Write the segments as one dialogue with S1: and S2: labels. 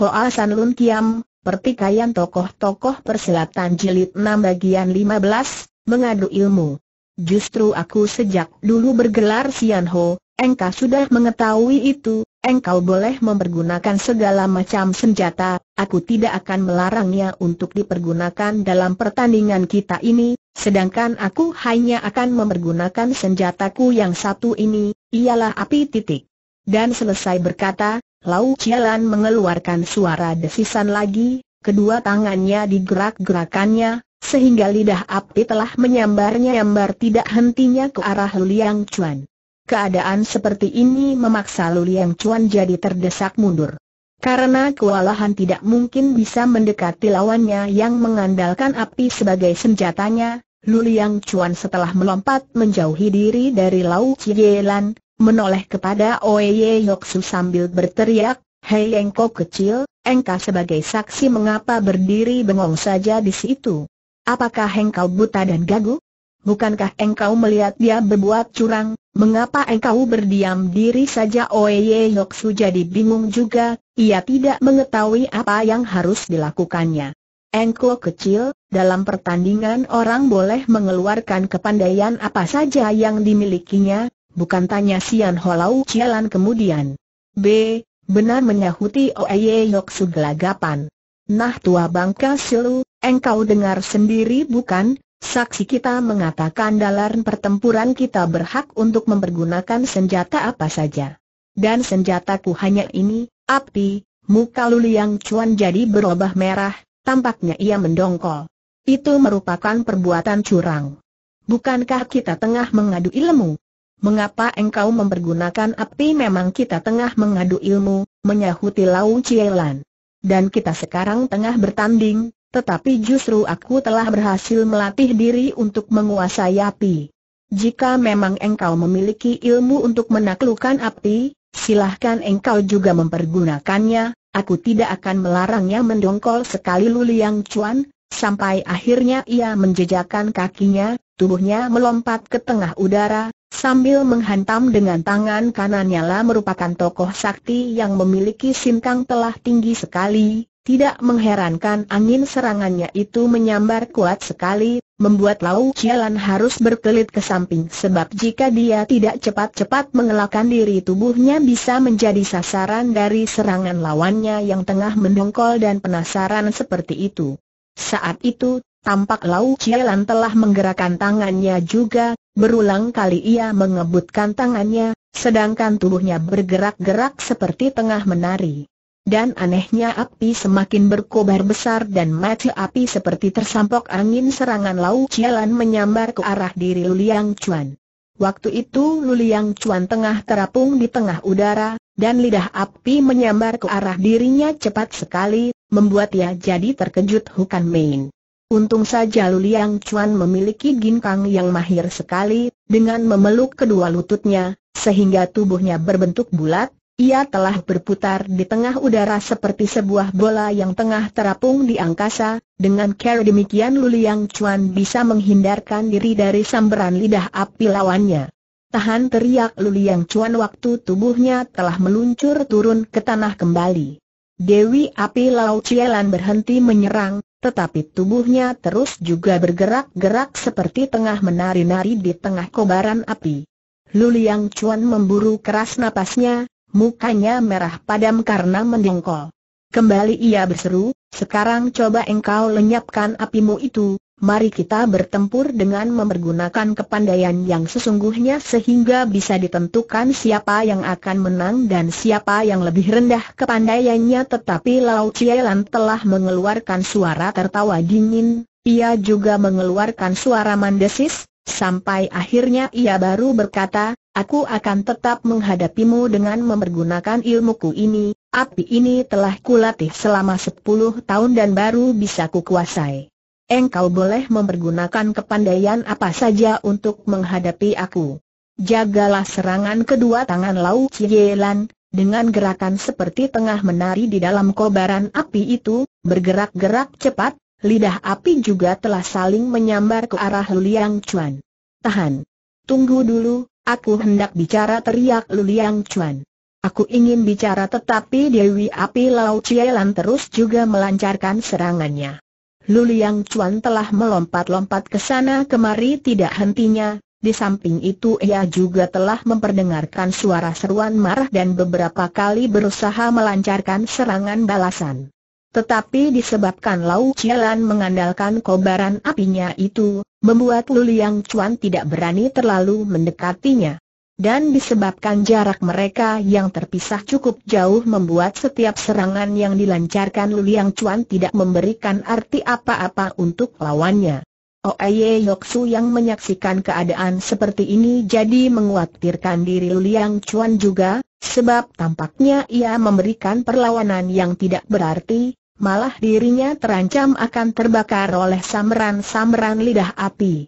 S1: Hoa San Lun Kiam, Pertikaian Tokoh-Tokoh perselatan Jilid 6 Bagian 15, Mengadu Ilmu. Justru aku sejak dulu bergelar Sian Ho, engkau sudah mengetahui itu, engkau boleh mempergunakan segala macam senjata, aku tidak akan melarangnya untuk dipergunakan dalam pertandingan kita ini, sedangkan aku hanya akan mempergunakan senjataku yang satu ini, ialah api titik. Dan selesai berkata, Lau Cialan mengeluarkan suara desisan lagi, kedua tangannya digerak-gerakannya, sehingga lidah api telah menyambar-nyambar tidak hentinya ke arah Liang Chuan. Keadaan seperti ini memaksa Liang Chuan jadi terdesak mundur. Karena kewalahan tidak mungkin bisa mendekati lawannya yang mengandalkan api sebagai senjatanya, Liang Chuan setelah melompat menjauhi diri dari Lau Chielan, menoleh kepada Oye Yoksu sambil berteriak, Hei engkau kecil, engkau sebagai saksi mengapa berdiri bengong saja di situ? Apakah engkau buta dan gagu? Bukankah engkau melihat dia berbuat curang, mengapa engkau berdiam diri saja Oye Yoksu jadi bingung juga, ia tidak mengetahui apa yang harus dilakukannya. Engkau kecil, dalam pertandingan orang boleh mengeluarkan kepandaian apa saja yang dimilikinya, Bukan tanya Sian Holau Cialan kemudian. B. Benar menyahuti Oeye Yoksu gelagapan. Nah tua bangka silu, engkau dengar sendiri bukan? Saksi kita mengatakan dalam pertempuran kita berhak untuk mempergunakan senjata apa saja. Dan senjataku hanya ini, api, muka Luliang Cuan jadi berubah merah, tampaknya ia mendongkol. Itu merupakan perbuatan curang. Bukankah kita tengah mengadu ilmu? mengapa engkau mempergunakan api memang kita tengah mengadu ilmu, menyahuti Lau Cielan. Dan kita sekarang tengah bertanding, tetapi justru aku telah berhasil melatih diri untuk menguasai api. Jika memang engkau memiliki ilmu untuk menaklukkan api, silahkan engkau juga mempergunakannya, aku tidak akan melarangnya mendongkol sekali Luliang Cuan, sampai akhirnya ia menjejakkan kakinya, tubuhnya melompat ke tengah udara, Sambil menghantam dengan tangan kanannya lah merupakan tokoh sakti yang memiliki sinkang telah tinggi sekali, tidak mengherankan angin serangannya itu menyambar kuat sekali, membuat Lau Cialan harus berkelit ke samping sebab jika dia tidak cepat-cepat mengelakkan diri tubuhnya bisa menjadi sasaran dari serangan lawannya yang tengah mendongkol dan penasaran seperti itu. Saat itu, tampak Lau Cialan telah menggerakkan tangannya juga, Berulang kali ia mengebutkan tangannya, sedangkan tubuhnya bergerak-gerak seperti tengah menari. Dan anehnya api semakin berkobar besar dan mati api seperti tersampok angin serangan Lau jalan menyambar ke arah diri Luliang Chuan. Waktu itu Luliang Chuan tengah terapung di tengah udara, dan lidah api menyambar ke arah dirinya cepat sekali, membuat ia jadi terkejut Hukan Main. Untung saja Luliang Chuan memiliki ginkang yang mahir sekali, dengan memeluk kedua lututnya, sehingga tubuhnya berbentuk bulat, ia telah berputar di tengah udara seperti sebuah bola yang tengah terapung di angkasa, dengan cara demikian Luliang Chuan bisa menghindarkan diri dari samberan lidah api lawannya. Tahan teriak Luliang Chuan waktu tubuhnya telah meluncur turun ke tanah kembali. Dewi api Lau Cielan berhenti menyerang, tetapi tubuhnya terus juga bergerak-gerak seperti tengah menari-nari di tengah kobaran api. Luliang Chuan memburu keras napasnya, mukanya merah padam karena mendengkol. Kembali ia berseru, sekarang coba engkau lenyapkan apimu itu, mari kita bertempur dengan mempergunakan kepandaian yang sesungguhnya sehingga bisa ditentukan siapa yang akan menang dan siapa yang lebih rendah kepandaiannya tetapi Lau Cielan telah mengeluarkan suara tertawa dingin, ia juga mengeluarkan suara mandesis, sampai akhirnya ia baru berkata, aku akan tetap menghadapimu dengan mempergunakan ilmuku ini, api ini telah kulatih selama 10 tahun dan baru bisa kukuasai engkau boleh mempergunakan kepandaian apa saja untuk menghadapi aku. Jagalah serangan kedua tangan Lau Cielan, dengan gerakan seperti tengah menari di dalam kobaran api itu, bergerak-gerak cepat, lidah api juga telah saling menyambar ke arah Liang Chuan. Tahan. Tunggu dulu, aku hendak bicara teriak Liang Chuan. Aku ingin bicara tetapi Dewi Api Lau Cielan terus juga melancarkan serangannya. Luliang Chuan telah melompat-lompat ke sana kemari tidak hentinya, di samping itu ia juga telah memperdengarkan suara seruan marah dan beberapa kali berusaha melancarkan serangan balasan. Tetapi disebabkan Lau Chialan mengandalkan kobaran apinya itu, membuat Luliang Chuan tidak berani terlalu mendekatinya. Dan disebabkan jarak mereka yang terpisah cukup jauh membuat setiap serangan yang dilancarkan Liang Chuan tidak memberikan arti apa-apa untuk lawannya. Oeye Yoksu yang menyaksikan keadaan seperti ini jadi menguatirkan diri Liang Chuan juga, sebab tampaknya ia memberikan perlawanan yang tidak berarti, malah dirinya terancam akan terbakar oleh samaran-samaran lidah api.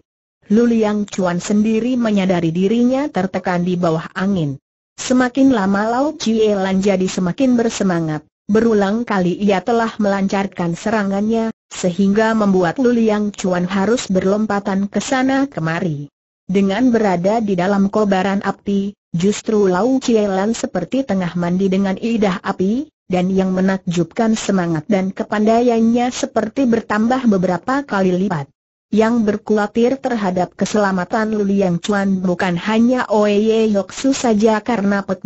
S1: Luliang Chuan sendiri menyadari dirinya tertekan di bawah angin. Semakin lama Lau Chie Lan jadi semakin bersemangat. Berulang kali ia telah melancarkan serangannya, sehingga membuat Luliang Chuan harus berlompatan ke sana kemari. Dengan berada di dalam kobaran api, justru Lau Chie Lan seperti tengah mandi dengan idah api, dan yang menakjubkan semangat dan kepandaiannya seperti bertambah beberapa kali lipat yang berkhawatir terhadap keselamatan Luliang Chuan bukan hanya Oye Yoksu saja karena Pek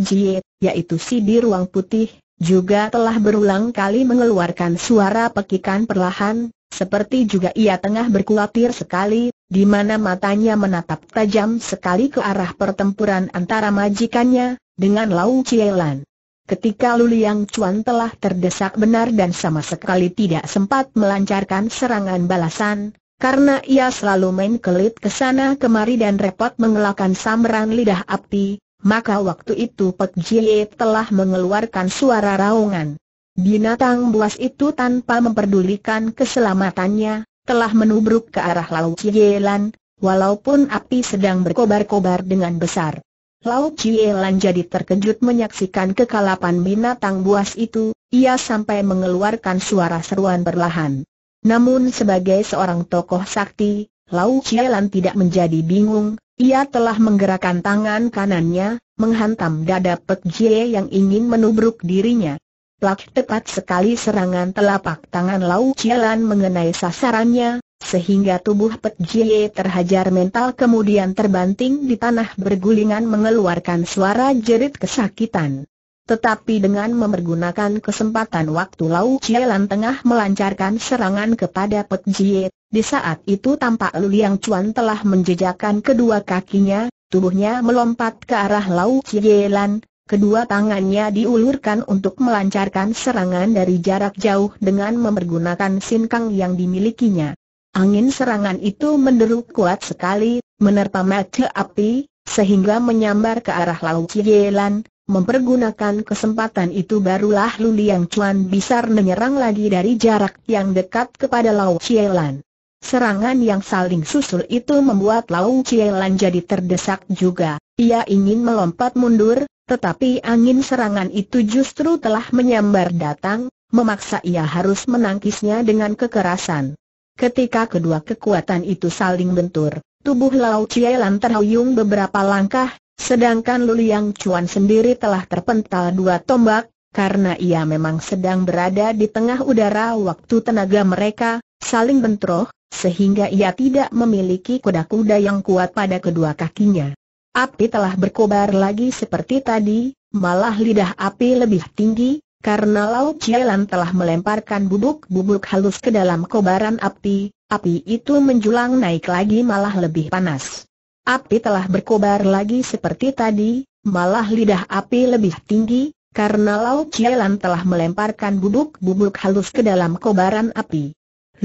S1: yaitu si di ruang putih, juga telah berulang kali mengeluarkan suara pekikan perlahan, seperti juga ia tengah berkhawatir sekali, di mana matanya menatap tajam sekali ke arah pertempuran antara majikannya, dengan Lau Lan. Ketika Luliang Chuan telah terdesak benar dan sama sekali tidak sempat melancarkan serangan balasan, karena ia selalu main kelit ke sana kemari dan repot mengelakkan samran lidah api, maka waktu itu Pek Jie telah mengeluarkan suara raungan. Binatang buas itu tanpa memperdulikan keselamatannya, telah menubruk ke arah Lau Chielan, walaupun api sedang berkobar-kobar dengan besar. Lau Chielan jadi terkejut menyaksikan kekalapan binatang buas itu, ia sampai mengeluarkan suara seruan berlahan. Namun sebagai seorang tokoh sakti, Lau Chielan tidak menjadi bingung, ia telah menggerakkan tangan kanannya, menghantam dada Pek Jie yang ingin menubruk dirinya. Plak tepat sekali serangan telapak tangan Lau Chielan mengenai sasarannya, sehingga tubuh Pek Jie terhajar mental kemudian terbanting di tanah bergulingan mengeluarkan suara jerit kesakitan. Tetapi dengan memergunakan kesempatan waktu Lau Chielan tengah melancarkan serangan kepada Pek Jie, di saat itu tampak Lu Liang Chuan telah menjejakkan kedua kakinya, tubuhnya melompat ke arah Lau Chielan, Kedua tangannya diulurkan untuk melancarkan serangan dari jarak jauh dengan mempergunakan sinkang yang dimilikinya. Angin serangan itu menderu kuat sekali, menerpa mata api, sehingga menyambar ke arah Lau Chielan, Mempergunakan kesempatan itu barulah Luli yang Chuan bisa menyerang lagi dari jarak yang dekat kepada Lau Chielan. Serangan yang saling susul itu membuat Lau Chielan jadi terdesak juga. Ia ingin melompat mundur, tetapi angin serangan itu justru telah menyambar datang, memaksa ia harus menangkisnya dengan kekerasan. Ketika kedua kekuatan itu saling bentur, tubuh Lau Chielan terhuyung beberapa langkah, Sedangkan Luliang Chuan sendiri telah terpental dua tombak, karena ia memang sedang berada di tengah udara waktu tenaga mereka, saling bentroh, sehingga ia tidak memiliki kuda-kuda yang kuat pada kedua kakinya. Api telah berkobar lagi seperti tadi, malah lidah api lebih tinggi, karena Laut Jalan telah melemparkan bubuk-bubuk halus ke dalam kobaran api, api itu menjulang naik lagi malah lebih panas. Api telah berkobar lagi seperti tadi, malah lidah api lebih tinggi, karena Lau Cielan telah melemparkan bubuk-bubuk halus ke dalam kobaran api.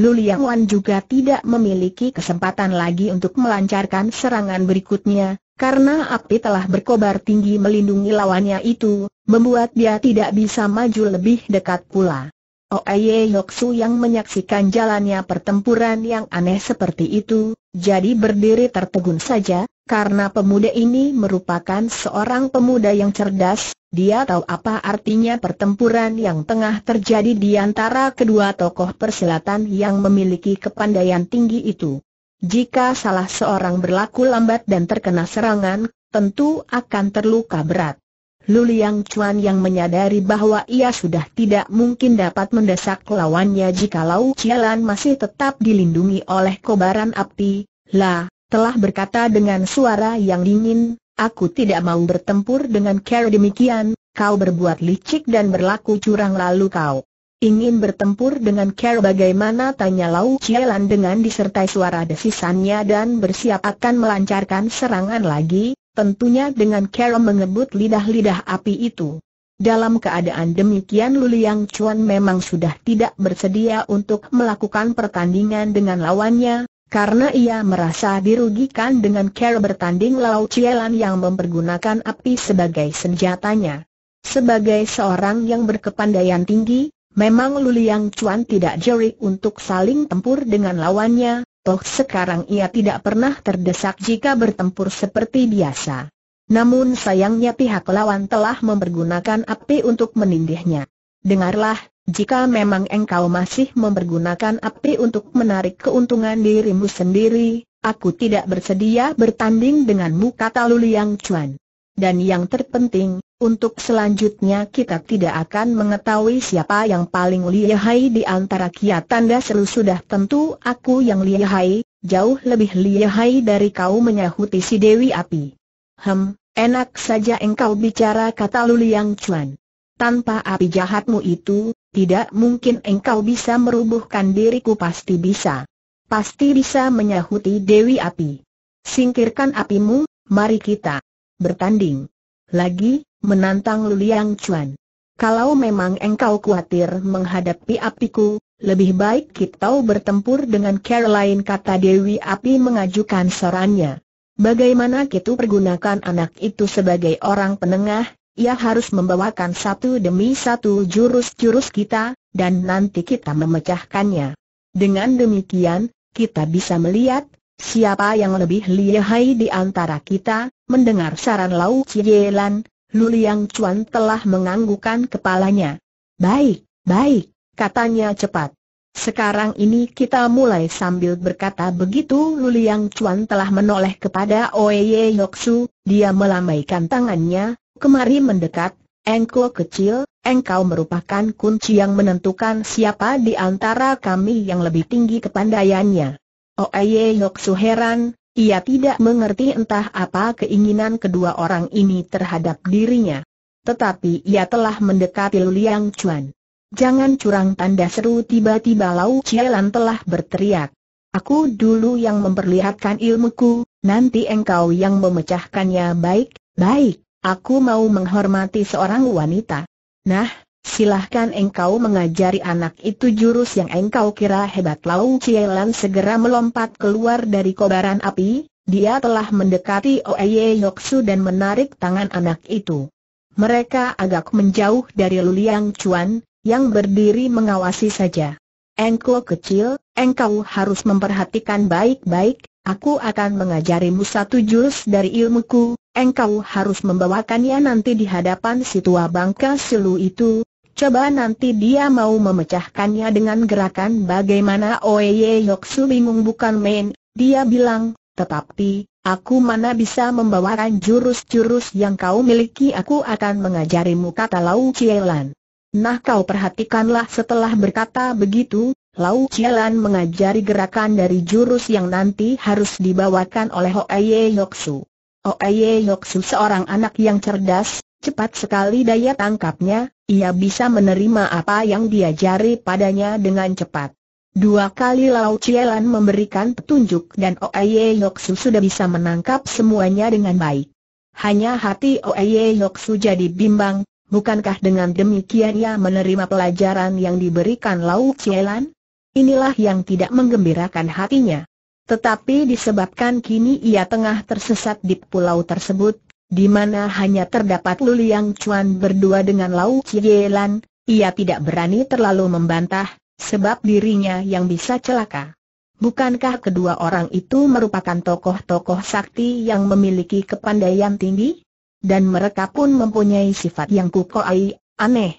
S1: Liang Wan juga tidak memiliki kesempatan lagi untuk melancarkan serangan berikutnya, karena api telah berkobar tinggi melindungi lawannya itu, membuat dia tidak bisa maju lebih dekat pula. Oeye Yoksu yang menyaksikan jalannya pertempuran yang aneh seperti itu, jadi berdiri tertegun saja, karena pemuda ini merupakan seorang pemuda yang cerdas, dia tahu apa artinya pertempuran yang tengah terjadi di antara kedua tokoh persilatan yang memiliki kepandaian tinggi itu. Jika salah seorang berlaku lambat dan terkena serangan, tentu akan terluka berat. Luliang Chuan yang menyadari bahwa ia sudah tidak mungkin dapat mendesak lawannya jikalau Cialan masih tetap dilindungi oleh kobaran api, lah, telah berkata dengan suara yang dingin, aku tidak mau bertempur dengan cara demikian, kau berbuat licik dan berlaku curang lalu kau. Ingin bertempur dengan cara bagaimana tanya Lau Cialan dengan disertai suara desisannya dan bersiap akan melancarkan serangan lagi, tentunya dengan cara mengebut lidah-lidah api itu. Dalam keadaan demikian Luliang Chuan memang sudah tidak bersedia untuk melakukan pertandingan dengan lawannya, karena ia merasa dirugikan dengan cara bertanding Lao Chielan yang mempergunakan api sebagai senjatanya. Sebagai seorang yang berkepandaian tinggi, memang Luliang Chuan tidak jerik untuk saling tempur dengan lawannya, toh sekarang ia tidak pernah terdesak jika bertempur seperti biasa. Namun sayangnya pihak lawan telah mempergunakan api untuk menindihnya. Dengarlah, jika memang engkau masih mempergunakan api untuk menarik keuntungan dirimu sendiri, aku tidak bersedia bertanding denganmu kata Luliang Chuan. Dan yang terpenting, untuk selanjutnya kita tidak akan mengetahui siapa yang paling lihai di antara kiat tanda selu sudah tentu aku yang lihai, jauh lebih lihai dari kau menyahuti si Dewi Api. Hem, enak saja engkau bicara kata Luliang Chuan. Tanpa api jahatmu itu, tidak mungkin engkau bisa merubuhkan diriku pasti bisa. Pasti bisa menyahuti Dewi Api. Singkirkan apimu, mari kita bertanding. Lagi, menantang Luliang Chuan. Kalau memang engkau khawatir menghadapi apiku, lebih baik kita bertempur dengan Caroline kata Dewi Api mengajukan sarannya. Bagaimana kita pergunakan anak itu sebagai orang penengah, ia harus membawakan satu demi satu jurus-jurus kita, dan nanti kita memecahkannya. Dengan demikian, kita bisa melihat siapa yang lebih lihai di antara kita, mendengar saran Lau Cie Lan. Liang Chuan telah menganggukkan kepalanya. Baik, baik, katanya cepat. Sekarang ini kita mulai sambil berkata begitu Liang Chuan telah menoleh kepada Oye Yoksu, dia melambaikan tangannya, kemari mendekat, engkau kecil, engkau merupakan kunci yang menentukan siapa di antara kami yang lebih tinggi kepandaiannya. Oye Yoksu heran, ia tidak mengerti entah apa keinginan kedua orang ini terhadap dirinya. Tetapi ia telah mendekati Liang Chuan. Jangan curang tanda seru tiba-tiba Lau Cielan telah berteriak. Aku dulu yang memperlihatkan ilmuku, nanti engkau yang memecahkannya baik, baik, aku mau menghormati seorang wanita. Nah, Silahkan engkau mengajari anak itu jurus yang engkau kira hebat Lau lan segera melompat keluar dari kobaran api, dia telah mendekati Oeye Yoksu dan menarik tangan anak itu. Mereka agak menjauh dari Luliang Chuan, yang berdiri mengawasi saja. Engkau kecil, engkau harus memperhatikan baik-baik, aku akan mengajarimu satu jurus dari ilmuku, engkau harus membawakannya nanti di hadapan si tua bangka silu itu, Coba nanti dia mau memecahkannya dengan gerakan bagaimana Oye Yoksu bingung bukan main, dia bilang, tetapi, aku mana bisa membawakan jurus-jurus yang kau miliki aku akan mengajarimu kata Lau Cielan. Nah kau perhatikanlah setelah berkata begitu, Lau Cielan mengajari gerakan dari jurus yang nanti harus dibawakan oleh Oye Yoksu. Oye Yoksu seorang anak yang cerdas, Cepat sekali daya tangkapnya, ia bisa menerima apa yang diajari padanya dengan cepat. Dua kali Lau Cielan memberikan petunjuk dan Oeye Yoksu sudah bisa menangkap semuanya dengan baik. Hanya hati Oeye Yoksu jadi bimbang, bukankah dengan demikian ia menerima pelajaran yang diberikan Lau Cielan? Inilah yang tidak menggembirakan hatinya. Tetapi disebabkan kini ia tengah tersesat di pulau tersebut, di mana hanya terdapat Lu Liang Chuan berdua dengan Lau Cielan, ia tidak berani terlalu membantah, sebab dirinya yang bisa celaka. Bukankah kedua orang itu merupakan tokoh-tokoh sakti yang memiliki kepandaian tinggi? Dan mereka pun mempunyai sifat yang kukoai, aneh.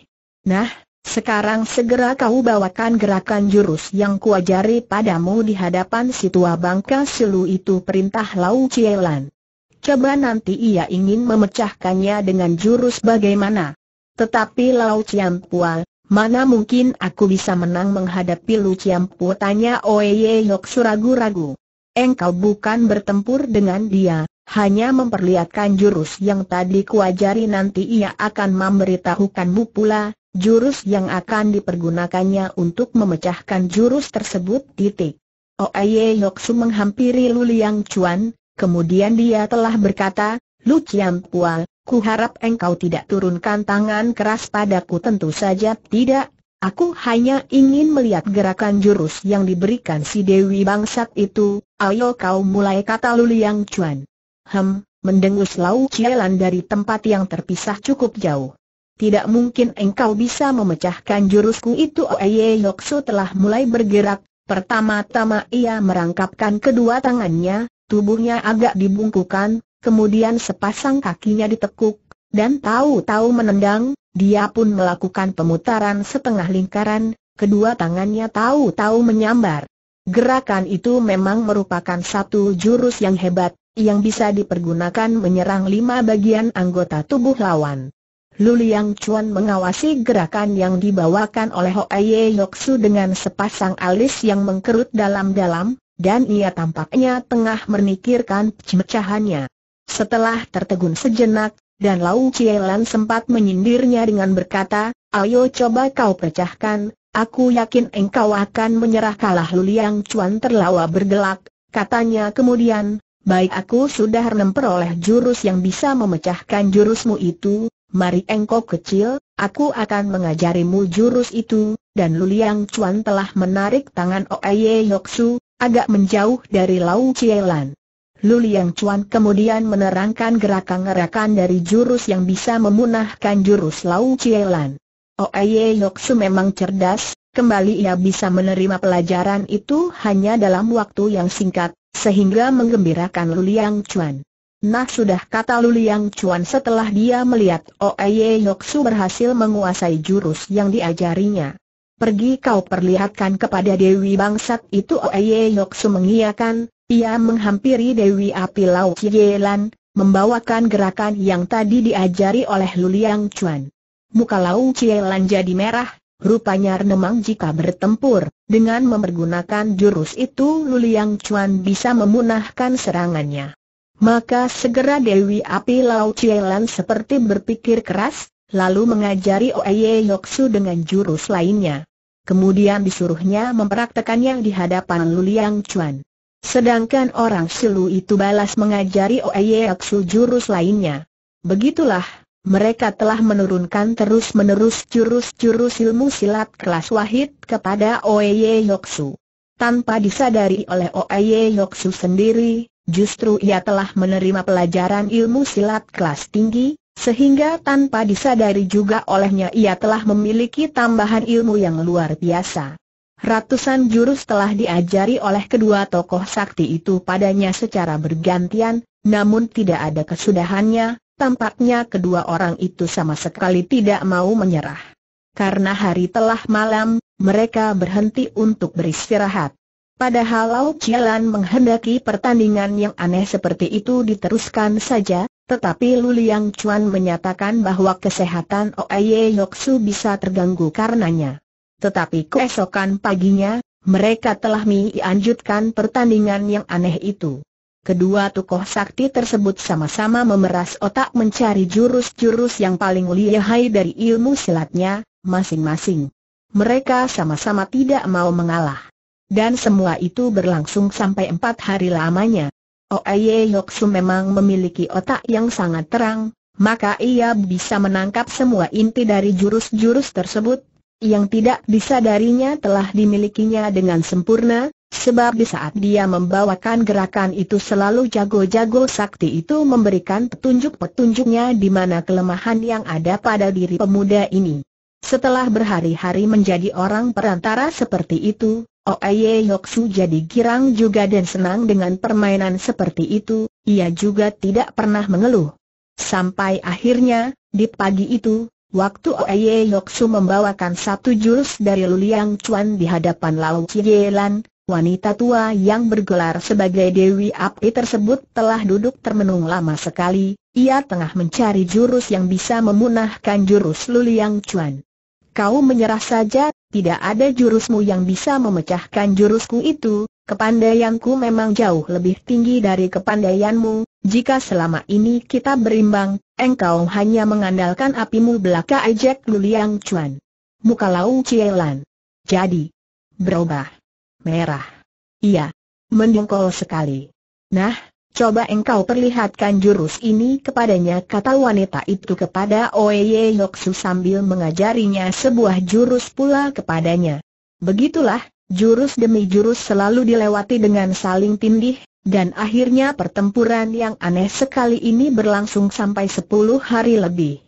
S1: Nah, sekarang segera kau bawakan gerakan jurus yang kuajari padamu di hadapan si tua bangka silu itu perintah Lau Cielan coba nanti ia ingin memecahkannya dengan jurus bagaimana. Tetapi Lau Chiam Pua, mana mungkin aku bisa menang menghadapi Lu Chiam Pua? tanya Oeye Yok suragu-ragu. Engkau bukan bertempur dengan dia, hanya memperlihatkan jurus yang tadi kuajari nanti ia akan memberitahukanmu pula, jurus yang akan dipergunakannya untuk memecahkan jurus tersebut titik. Oeye Yoksu menghampiri Luliang Chuan, Kemudian dia telah berkata, Lu Chiam Pual, ku harap engkau tidak turunkan tangan keras padaku tentu saja tidak. Aku hanya ingin melihat gerakan jurus yang diberikan si Dewi Bangsat itu, ayo kau mulai kata Lu Liang Chuan. Hem, mendengus Lau Cielan dari tempat yang terpisah cukup jauh. Tidak mungkin engkau bisa memecahkan jurusku itu Oeye oh, Yoksu telah mulai bergerak, pertama-tama ia merangkapkan kedua tangannya, tubuhnya agak dibungkukan, kemudian sepasang kakinya ditekuk, dan tahu-tahu menendang, dia pun melakukan pemutaran setengah lingkaran, kedua tangannya tahu-tahu menyambar. Gerakan itu memang merupakan satu jurus yang hebat, yang bisa dipergunakan menyerang lima bagian anggota tubuh lawan. Luliang Chuan mengawasi gerakan yang dibawakan oleh Hoa Ye Yoksu dengan sepasang alis yang mengkerut dalam-dalam, dan ia tampaknya tengah menikirkan pecahannya. Setelah tertegun sejenak, dan Lau Cielan sempat menyindirnya dengan berkata, ayo coba kau pecahkan, aku yakin engkau akan menyerah kalah Luliang Cuan terlawa bergelak, katanya kemudian, baik aku sudah memperoleh jurus yang bisa memecahkan jurusmu itu, mari engkau kecil, aku akan mengajarimu jurus itu, dan Luliang Cuan telah menarik tangan Oye Yoksu, agak menjauh dari Lau Cielan. Lu Liang Chuan kemudian menerangkan gerakan-gerakan dari jurus yang bisa memunahkan jurus Lau Cielan. Oye oh, Yoksu memang cerdas, kembali ia bisa menerima pelajaran itu hanya dalam waktu yang singkat, sehingga menggembirakan Lu Liang Chuan. Nah sudah kata Lu Liang Chuan setelah dia melihat Oye oh, Yoksu berhasil menguasai jurus yang diajarinya. Pergi kau perlihatkan kepada Dewi Bangsat itu Oye Yoksu mengiyakan, ia menghampiri Dewi Api Lau Yelan, membawakan gerakan yang tadi diajari oleh Luliang Chuan. Muka Lau Yelan jadi merah, rupanya renemang jika bertempur, dengan mempergunakan jurus itu Luliang Chuan bisa memunahkan serangannya. Maka segera Dewi Api Lau Yelan seperti berpikir keras, lalu mengajari Oye Yoksu dengan jurus lainnya kemudian disuruhnya mempraktekannya di hadapan Luliang Chuan. Sedangkan orang Silu itu balas mengajari Oeye Aksu jurus lainnya. Begitulah, mereka telah menurunkan terus-menerus jurus-jurus ilmu silat kelas wahid kepada Oeye Yoksu. Tanpa disadari oleh Oeye Yoksu sendiri, justru ia telah menerima pelajaran ilmu silat kelas tinggi, sehingga tanpa disadari juga olehnya ia telah memiliki tambahan ilmu yang luar biasa. Ratusan jurus telah diajari oleh kedua tokoh sakti itu padanya secara bergantian, namun tidak ada kesudahannya, tampaknya kedua orang itu sama sekali tidak mau menyerah. Karena hari telah malam, mereka berhenti untuk beristirahat. Padahal Lau Chilan menghendaki pertandingan yang aneh seperti itu diteruskan saja, tetapi Luliang Chuan menyatakan bahwa kesehatan Oye Su bisa terganggu karenanya. Tetapi keesokan paginya, mereka telah melanjutkan pertandingan yang aneh itu. Kedua tokoh sakti tersebut sama-sama memeras otak mencari jurus-jurus yang paling lihai dari ilmu silatnya, masing-masing. Mereka sama-sama tidak mau mengalah. Dan semua itu berlangsung sampai empat hari lamanya. Oye Yoksu memang memiliki otak yang sangat terang, maka ia bisa menangkap semua inti dari jurus-jurus tersebut, yang tidak disadarinya telah dimilikinya dengan sempurna, sebab di saat dia membawakan gerakan itu selalu jago-jago sakti itu memberikan petunjuk-petunjuknya di mana kelemahan yang ada pada diri pemuda ini. Setelah berhari-hari menjadi orang perantara seperti itu, Oye oh, Yoksu jadi girang juga dan senang dengan permainan seperti itu, ia juga tidak pernah mengeluh. Sampai akhirnya, di pagi itu, waktu Oye oh, Yoksu membawakan satu jurus dari Luliang Chuan di hadapan Lau Chielan, wanita tua yang bergelar sebagai Dewi Api tersebut telah duduk termenung lama sekali, ia tengah mencari jurus yang bisa memunahkan jurus Luliang Chuan. Kau menyerah saja, tidak ada jurusmu yang bisa memecahkan jurusku itu, kepandaianku memang jauh lebih tinggi dari kepandaianmu, jika selama ini kita berimbang, engkau hanya mengandalkan apimu belaka ejek Luliang Chuan. Muka Lau Cielan. Jadi, berubah. Merah. Iya. Mendengkol sekali. Nah, Coba engkau perlihatkan jurus ini kepadanya kata wanita itu kepada Oye Yoksu sambil mengajarinya sebuah jurus pula kepadanya. Begitulah, jurus demi jurus selalu dilewati dengan saling tindih, dan akhirnya pertempuran yang aneh sekali ini berlangsung sampai 10 hari lebih.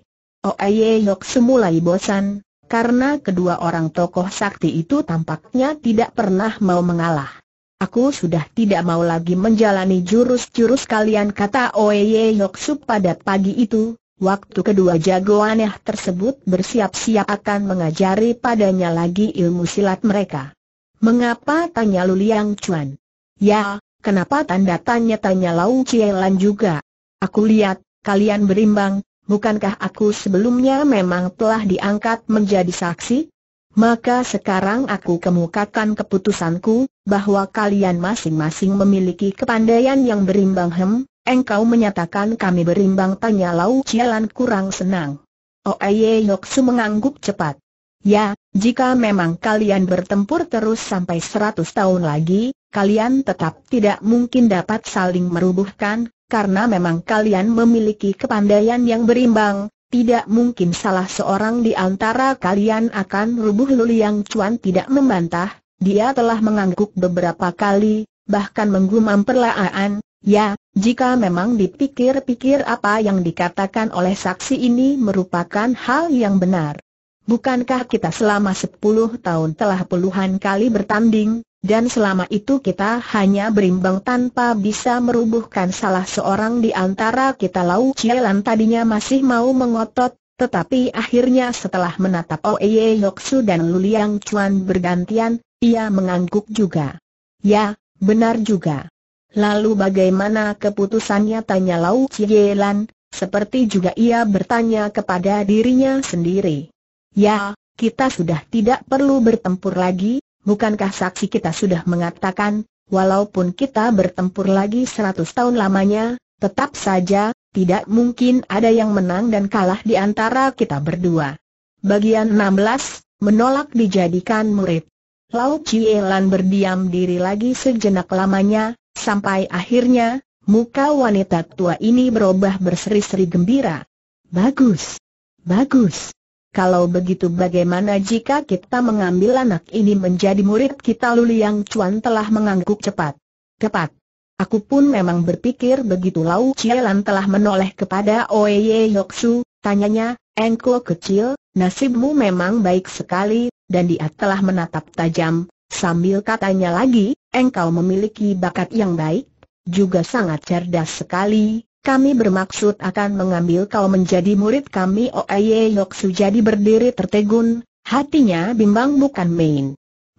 S1: Oye Yoksu mulai bosan, karena kedua orang tokoh sakti itu tampaknya tidak pernah mau mengalah. Aku sudah tidak mau lagi menjalani jurus-jurus kalian kata Oeye Yoksu pada pagi itu, waktu kedua jagoaneh tersebut bersiap-siap akan mengajari padanya lagi ilmu silat mereka. Mengapa tanya Luliang Chuan? Ya, kenapa tanda tanya-tanya Lau Cielan juga? Aku lihat, kalian berimbang, bukankah aku sebelumnya memang telah diangkat menjadi saksi? Maka sekarang aku kemukakan keputusanku, bahwa kalian masing-masing memiliki kepandaian yang berimbang hem, engkau menyatakan kami berimbang tanya Lau Cialan kurang senang. Oeye oh, Yoksu mengangguk cepat. Ya, jika memang kalian bertempur terus sampai 100 tahun lagi, kalian tetap tidak mungkin dapat saling merubuhkan, karena memang kalian memiliki kepandaian yang berimbang, tidak mungkin salah seorang di antara kalian akan rubuh Luliang Cuan tidak membantah, dia telah mengangguk beberapa kali, bahkan menggumam perlahan, ya, jika memang dipikir-pikir apa yang dikatakan oleh saksi ini merupakan hal yang benar. Bukankah kita selama sepuluh tahun telah puluhan kali bertanding, dan selama itu kita hanya berimbang tanpa bisa merubuhkan salah seorang di antara kita Lau Cielan tadinya masih mau mengotot, tetapi akhirnya setelah menatap Oeye Yoksu dan Luliang Chuan bergantian, ia mengangguk juga. Ya, benar juga. Lalu bagaimana keputusannya tanya Lau Lan, seperti juga ia bertanya kepada dirinya sendiri. Ya, kita sudah tidak perlu bertempur lagi, bukankah saksi kita sudah mengatakan, walaupun kita bertempur lagi seratus tahun lamanya, tetap saja, tidak mungkin ada yang menang dan kalah di antara kita berdua. Bagian 16, menolak dijadikan murid. Lau Chie Lan berdiam diri lagi sejenak lamanya, sampai akhirnya, muka wanita tua ini berubah berseri-seri gembira. Bagus! Bagus! Kalau begitu bagaimana jika kita mengambil anak ini menjadi murid kita Luliang Cuan telah mengangguk cepat. Cepat. Aku pun memang berpikir begitu Lau Cielan telah menoleh kepada Oye Yoksu, tanyanya, Engko kecil, nasibmu memang baik sekali, dan dia telah menatap tajam, sambil katanya lagi, engkau memiliki bakat yang baik, juga sangat cerdas sekali, kami bermaksud akan mengambil kau menjadi murid kami Oye Yoksu jadi berdiri tertegun, hatinya bimbang bukan main.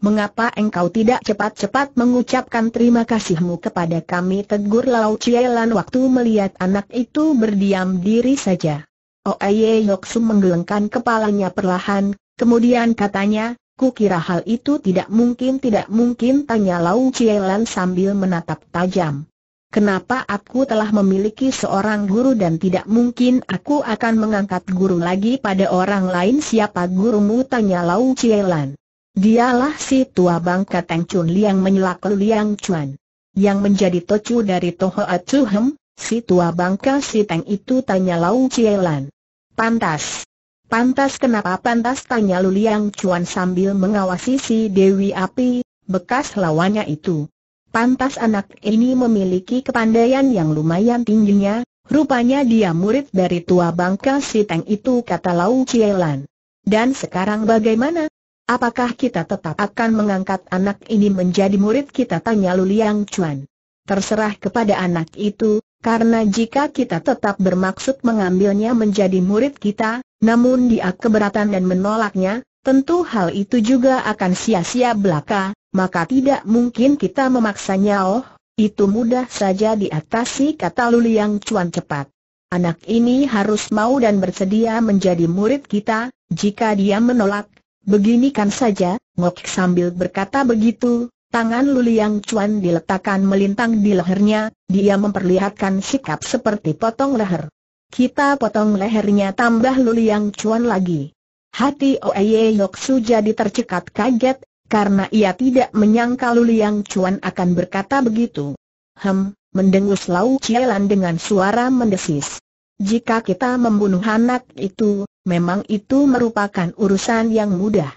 S1: Mengapa engkau tidak cepat-cepat mengucapkan terima kasihmu kepada kami tegur Lau Cielan waktu melihat anak itu berdiam diri saja. Oh Oeye Yoksu menggelengkan kepalanya perlahan, kemudian katanya, ku kira hal itu tidak mungkin tidak mungkin tanya Lau Cielan sambil menatap tajam. Kenapa aku telah memiliki seorang guru dan tidak mungkin aku akan mengangkat guru lagi pada orang lain siapa gurumu tanya Lau Cielan. Dialah si tua bangka Teng Chun Liang menyelak Liang Chuan. Yang menjadi tocu dari Toho Atuhem, si tua bangka si Teng itu tanya Lau Lan. Pantas. Pantas kenapa pantas tanya Lu Liang Chuan sambil mengawasi si Dewi Api, bekas lawannya itu. Pantas anak ini memiliki kepandaian yang lumayan tingginya, rupanya dia murid dari tua bangka si Teng itu kata Lau Lan. Dan sekarang bagaimana? Apakah kita tetap akan mengangkat anak ini menjadi murid kita? Tanya Luliang Chuan. Terserah kepada anak itu, karena jika kita tetap bermaksud mengambilnya menjadi murid kita, namun dia keberatan dan menolaknya, tentu hal itu juga akan sia-sia belaka, maka tidak mungkin kita memaksanya oh, itu mudah saja diatasi kata Luliang Cuan cepat. Anak ini harus mau dan bersedia menjadi murid kita, jika dia menolak, begini kan saja, Ngok sambil berkata begitu, tangan Luliang Chuan diletakkan melintang di lehernya, dia memperlihatkan sikap seperti potong leher. Kita potong lehernya tambah Luliang Chuan lagi. Hati Oeye Yok Su jadi tercekat kaget, karena ia tidak menyangka Luliang Chuan akan berkata begitu. Hem, mendengus Lau Cielan dengan suara mendesis. Jika kita membunuh anak itu, memang itu merupakan urusan yang mudah.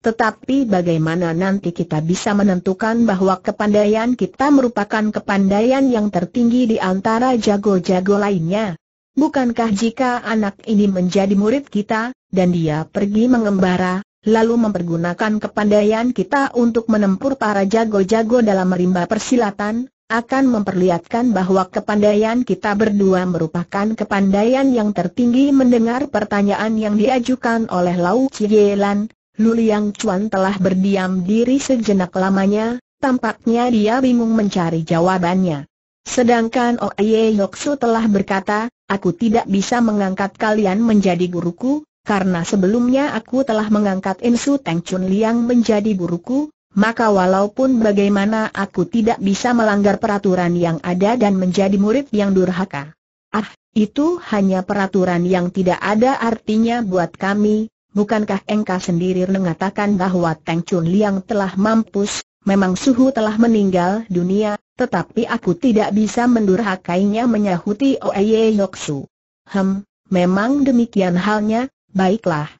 S1: Tetapi bagaimana nanti kita bisa menentukan bahwa kepandaian kita merupakan kepandaian yang tertinggi di antara jago-jago lainnya? Bukankah jika anak ini menjadi murid kita, dan dia pergi mengembara, lalu mempergunakan kepandaian kita untuk menempur para jago-jago dalam rimba persilatan, akan memperlihatkan bahwa kepandaian kita berdua merupakan kepandaian yang tertinggi mendengar pertanyaan yang diajukan oleh Lau Lu Luliang Chuan telah berdiam diri sejenak lamanya, tampaknya dia bingung mencari jawabannya. Sedangkan Oye Yoksu telah berkata, aku tidak bisa mengangkat kalian menjadi guruku, karena sebelumnya aku telah mengangkat Insu Teng Chun Liang menjadi guruku, maka walaupun bagaimana aku tidak bisa melanggar peraturan yang ada dan menjadi murid yang durhaka. Ah, itu hanya peraturan yang tidak ada artinya buat kami, bukankah engkau sendiri mengatakan bahwa Teng Chun Liang telah mampus, memang suhu telah meninggal dunia, tetapi aku tidak bisa mendurhakainya menyahuti Oeye Yoksu. Hem, memang demikian halnya, baiklah.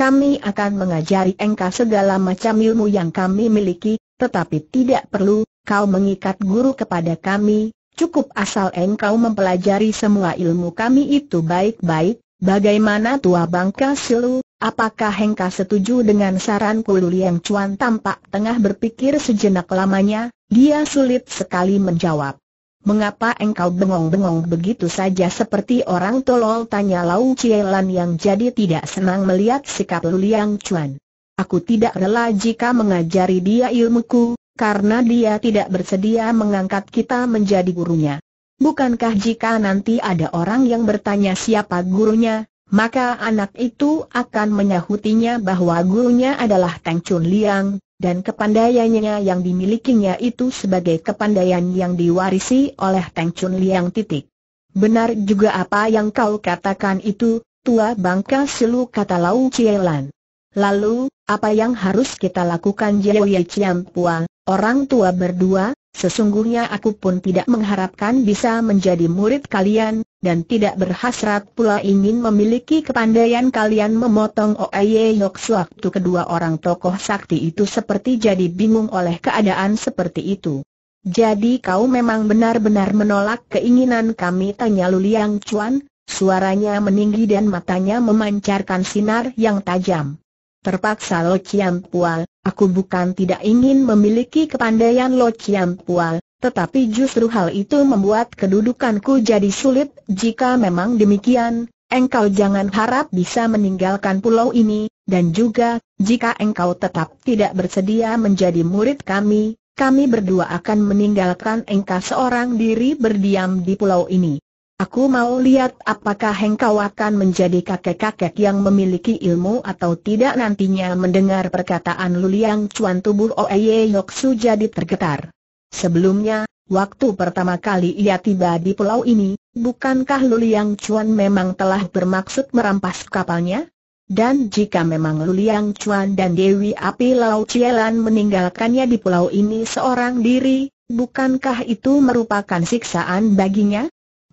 S1: Kami akan mengajari engkau segala macam ilmu yang kami miliki, tetapi tidak perlu kau mengikat guru kepada kami, cukup asal engkau mempelajari semua ilmu kami itu baik-baik. Bagaimana tua bangka silu, apakah engkau setuju dengan saran saranku yang Cuan tampak tengah berpikir sejenak lamanya, dia sulit sekali menjawab. Mengapa engkau bengong-bengong begitu saja seperti orang tolol? Tanya Lau Cielan yang jadi tidak senang melihat sikap Liang Chuan. Aku tidak rela jika mengajari dia ilmuku, karena dia tidak bersedia mengangkat kita menjadi gurunya. Bukankah jika nanti ada orang yang bertanya siapa gurunya, maka anak itu akan menyahutinya bahwa gurunya adalah Tang Chun Liang, dan kepandaiannya yang dimilikinya itu sebagai kepandaian yang diwarisi oleh Teng Chun Liang titik. Benar juga apa yang kau katakan itu, tua bangka silu kata Lau Cielan. Lalu, apa yang harus kita lakukan Chiam Pua, orang tua berdua, sesungguhnya aku pun tidak mengharapkan bisa menjadi murid kalian, dan tidak berhasrat pula ingin memiliki kepandaian kalian memotong Oeye Yok sewaktu kedua orang tokoh sakti itu seperti jadi bingung oleh keadaan seperti itu. Jadi kau memang benar-benar menolak keinginan kami tanya Luliang Chuan, suaranya meninggi dan matanya memancarkan sinar yang tajam. Terpaksa Lo Chiam Pual, aku bukan tidak ingin memiliki kepandaian Lo Chiam Pual, tetapi justru hal itu membuat kedudukanku jadi sulit, jika memang demikian, engkau jangan harap bisa meninggalkan pulau ini, dan juga, jika engkau tetap tidak bersedia menjadi murid kami, kami berdua akan meninggalkan engkau seorang diri berdiam di pulau ini. Aku mau lihat apakah engkau akan menjadi kakek-kakek yang memiliki ilmu atau tidak nantinya mendengar perkataan Luliang Cuan tubuh Oeye Yoksu jadi tergetar. Sebelumnya, waktu pertama kali ia tiba di pulau ini, bukankah Luliang Cuan memang telah bermaksud merampas kapalnya? Dan jika memang Luliang Cuan dan Dewi Api Lau Cielan meninggalkannya di pulau ini seorang diri, bukankah itu merupakan siksaan baginya?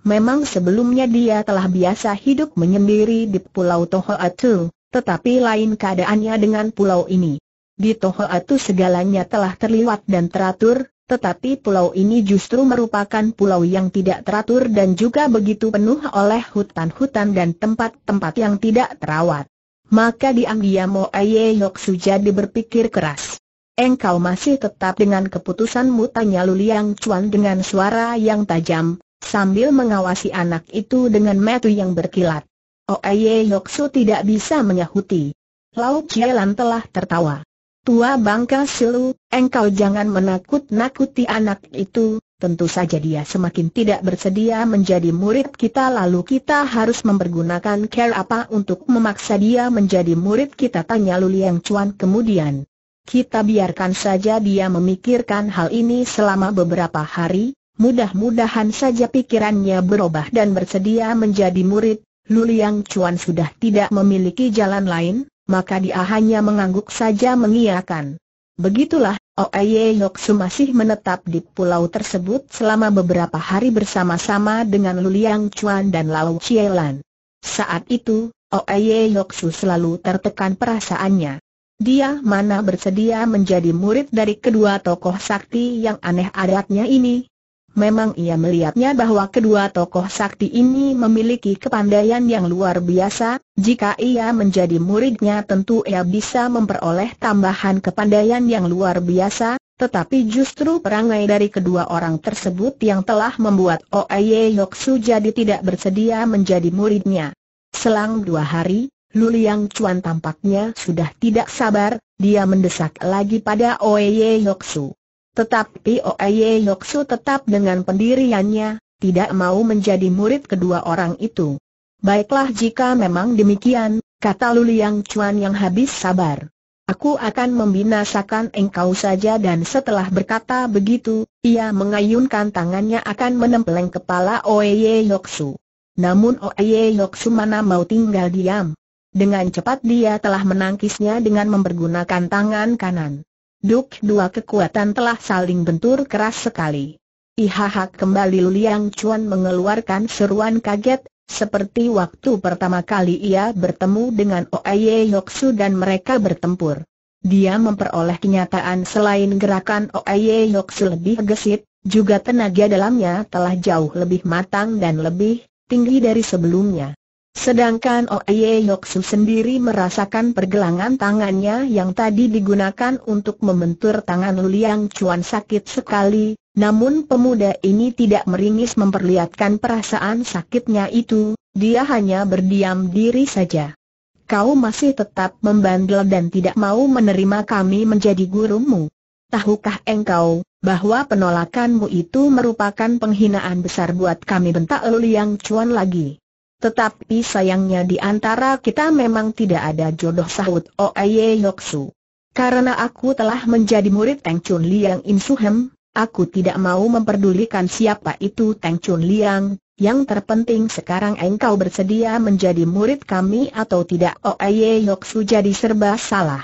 S1: Memang sebelumnya dia telah biasa hidup menyendiri di Pulau Tohoatu, tetapi lain keadaannya dengan pulau ini. Di Tohoatu segalanya telah terliwat dan teratur, tetapi pulau ini justru merupakan pulau yang tidak teratur dan juga begitu penuh oleh hutan-hutan dan tempat-tempat yang tidak terawat. Maka diam-diam Aye Yok Sujadi berpikir keras. Engkau masih tetap dengan keputusanmu tanya Luliang Cuan dengan suara yang tajam, sambil mengawasi anak itu dengan metu yang berkilat. Oh Oeye Yoksu tidak bisa menyahuti. Lau Chielan telah tertawa. Tua bangka silu, engkau jangan menakut-nakuti anak itu, tentu saja dia semakin tidak bersedia menjadi murid kita lalu kita harus mempergunakan care apa untuk memaksa dia menjadi murid kita tanya Luliang Cuan. kemudian. Kita biarkan saja dia memikirkan hal ini selama beberapa hari, Mudah-mudahan saja pikirannya berubah dan bersedia menjadi murid, Luliang Chuan sudah tidak memiliki jalan lain, maka dia hanya mengangguk saja mengiyakan. Begitulah, Oeye oh Yoksu masih menetap di pulau tersebut selama beberapa hari bersama-sama dengan Luliang Chuan dan Lau Chielan. Saat itu, Oeye oh Yoksu selalu tertekan perasaannya. Dia mana bersedia menjadi murid dari kedua tokoh sakti yang aneh adatnya ini, memang ia melihatnya bahwa kedua tokoh sakti ini memiliki kepandaian yang luar biasa, jika ia menjadi muridnya tentu ia bisa memperoleh tambahan kepandaian yang luar biasa, tetapi justru perangai dari kedua orang tersebut yang telah membuat Oye Yoksu jadi tidak bersedia menjadi muridnya. Selang dua hari, Luliang Chuan tampaknya sudah tidak sabar, dia mendesak lagi pada Oye Yoksu. Tetapi Oye Yoksu tetap dengan pendiriannya, tidak mau menjadi murid kedua orang itu. Baiklah jika memang demikian, kata Luliang Chuan yang habis sabar. Aku akan membinasakan engkau saja dan setelah berkata begitu, ia mengayunkan tangannya akan menempeleng kepala Oye Yoksu. Namun Oye Yoksu mana mau tinggal diam. Dengan cepat dia telah menangkisnya dengan mempergunakan tangan kanan. Duk dua kekuatan telah saling bentur keras sekali. Ihahak kembali Liang Chuan mengeluarkan seruan kaget, seperti waktu pertama kali ia bertemu dengan Oye Yoksu dan mereka bertempur. Dia memperoleh kenyataan selain gerakan Oye Yoksu lebih gesit, juga tenaga dalamnya telah jauh lebih matang dan lebih tinggi dari sebelumnya. Sedangkan Oye Yoksu sendiri merasakan pergelangan tangannya yang tadi digunakan untuk membentur tangan Liang Chuan sakit sekali, namun pemuda ini tidak meringis memperlihatkan perasaan sakitnya itu, dia hanya berdiam diri saja. Kau masih tetap membandel dan tidak mau menerima kami menjadi gurumu. Tahukah engkau, bahwa penolakanmu itu merupakan penghinaan besar buat kami bentak Liang Chuan lagi. Tetapi sayangnya di antara kita memang tidak ada jodoh sahut Oye oh Yoksu. Karena aku telah menjadi murid Teng Chun Liang In Suhem, aku tidak mau memperdulikan siapa itu Teng Chun Liang, yang terpenting sekarang engkau bersedia menjadi murid kami atau tidak Oye oh Yoksu jadi serba salah.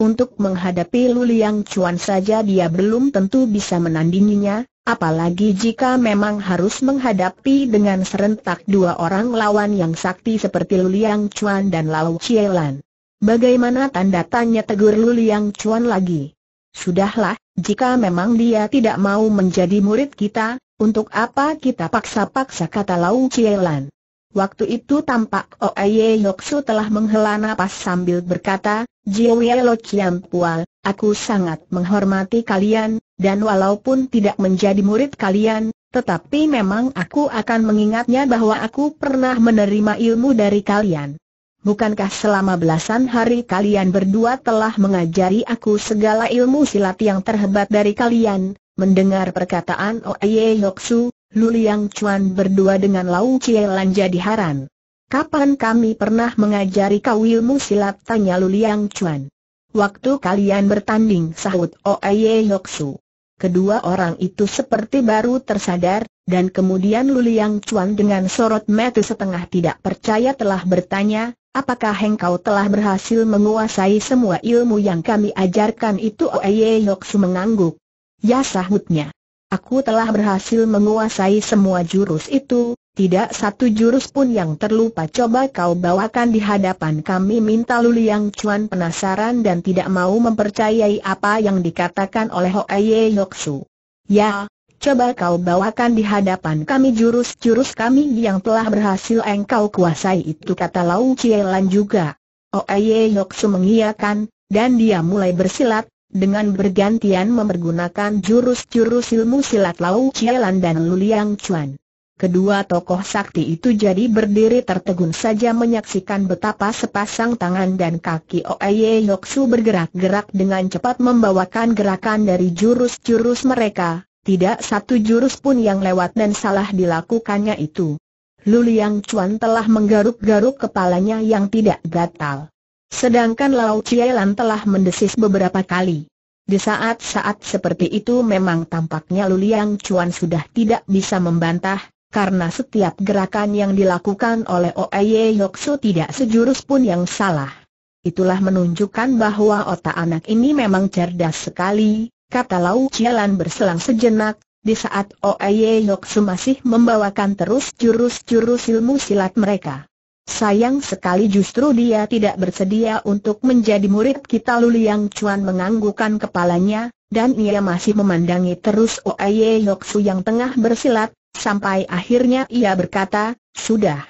S1: Untuk menghadapi Lu Liang Chuan saja dia belum tentu bisa menandinginya, Apalagi jika memang harus menghadapi dengan serentak dua orang lawan yang sakti seperti Luliang Chuan dan Lau Chielan. Bagaimana tanda tanya tegur Luliang Chuan lagi? Sudahlah, jika memang dia tidak mau menjadi murid kita, untuk apa kita paksa-paksa kata Lau Chielan. Waktu itu tampak Oye oh Yoksu telah menghela napas sambil berkata, Jiwe Lo Chiam Pual, aku sangat menghormati kalian, dan walaupun tidak menjadi murid kalian, tetapi memang aku akan mengingatnya bahwa aku pernah menerima ilmu dari kalian. Bukankah selama belasan hari kalian berdua telah mengajari aku segala ilmu silat yang terhebat dari kalian? Mendengar perkataan Oye Yoksu, Luliang Chuan berdua dengan Lau Chie Lan jadi haran. Kapan kami pernah mengajari kau ilmu silat? Tanya Luliang Chuan. Waktu kalian bertanding sahut Oye Yoksu. Kedua orang itu seperti baru tersadar, dan kemudian Luliang Chuan dengan sorot mata setengah tidak percaya telah bertanya, apakah engkau telah berhasil menguasai semua ilmu yang kami ajarkan itu Oeye Yoksu mengangguk. Ya sahutnya. Aku telah berhasil menguasai semua jurus itu, tidak satu jurus pun yang terlupa coba kau bawakan di hadapan kami minta Luliang Chuan penasaran dan tidak mau mempercayai apa yang dikatakan oleh Yok Su. Ya, coba kau bawakan di hadapan kami jurus-jurus kami yang telah berhasil engkau kuasai itu kata Lau Chielan juga. Yok Su mengiyakan, dan dia mulai bersilat, dengan bergantian mempergunakan jurus-jurus ilmu silat Lau Chielan dan Luliang Chuan. Kedua tokoh sakti itu jadi berdiri tertegun saja menyaksikan betapa sepasang tangan dan kaki Oeye Yoksu bergerak-gerak dengan cepat membawakan gerakan dari jurus-jurus mereka, tidak satu jurus pun yang lewat dan salah dilakukannya itu. Luliang Chuan telah menggaruk-garuk kepalanya yang tidak gatal. Sedangkan Lao Chielan telah mendesis beberapa kali. Di saat-saat seperti itu memang tampaknya Luliang Chuan sudah tidak bisa membantah, karena setiap gerakan yang dilakukan oleh Oeye Yoksu tidak sejurus pun yang salah. Itulah menunjukkan bahwa otak anak ini memang cerdas sekali, kata Lau Cialan berselang sejenak, di saat Oeye Yoksu masih membawakan terus jurus-jurus ilmu silat mereka. Sayang sekali justru dia tidak bersedia untuk menjadi murid kita Luliang Chuan menganggukkan kepalanya, dan ia masih memandangi terus Oeye Yoksu yang tengah bersilat, Sampai akhirnya ia berkata, sudah,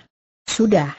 S1: sudah.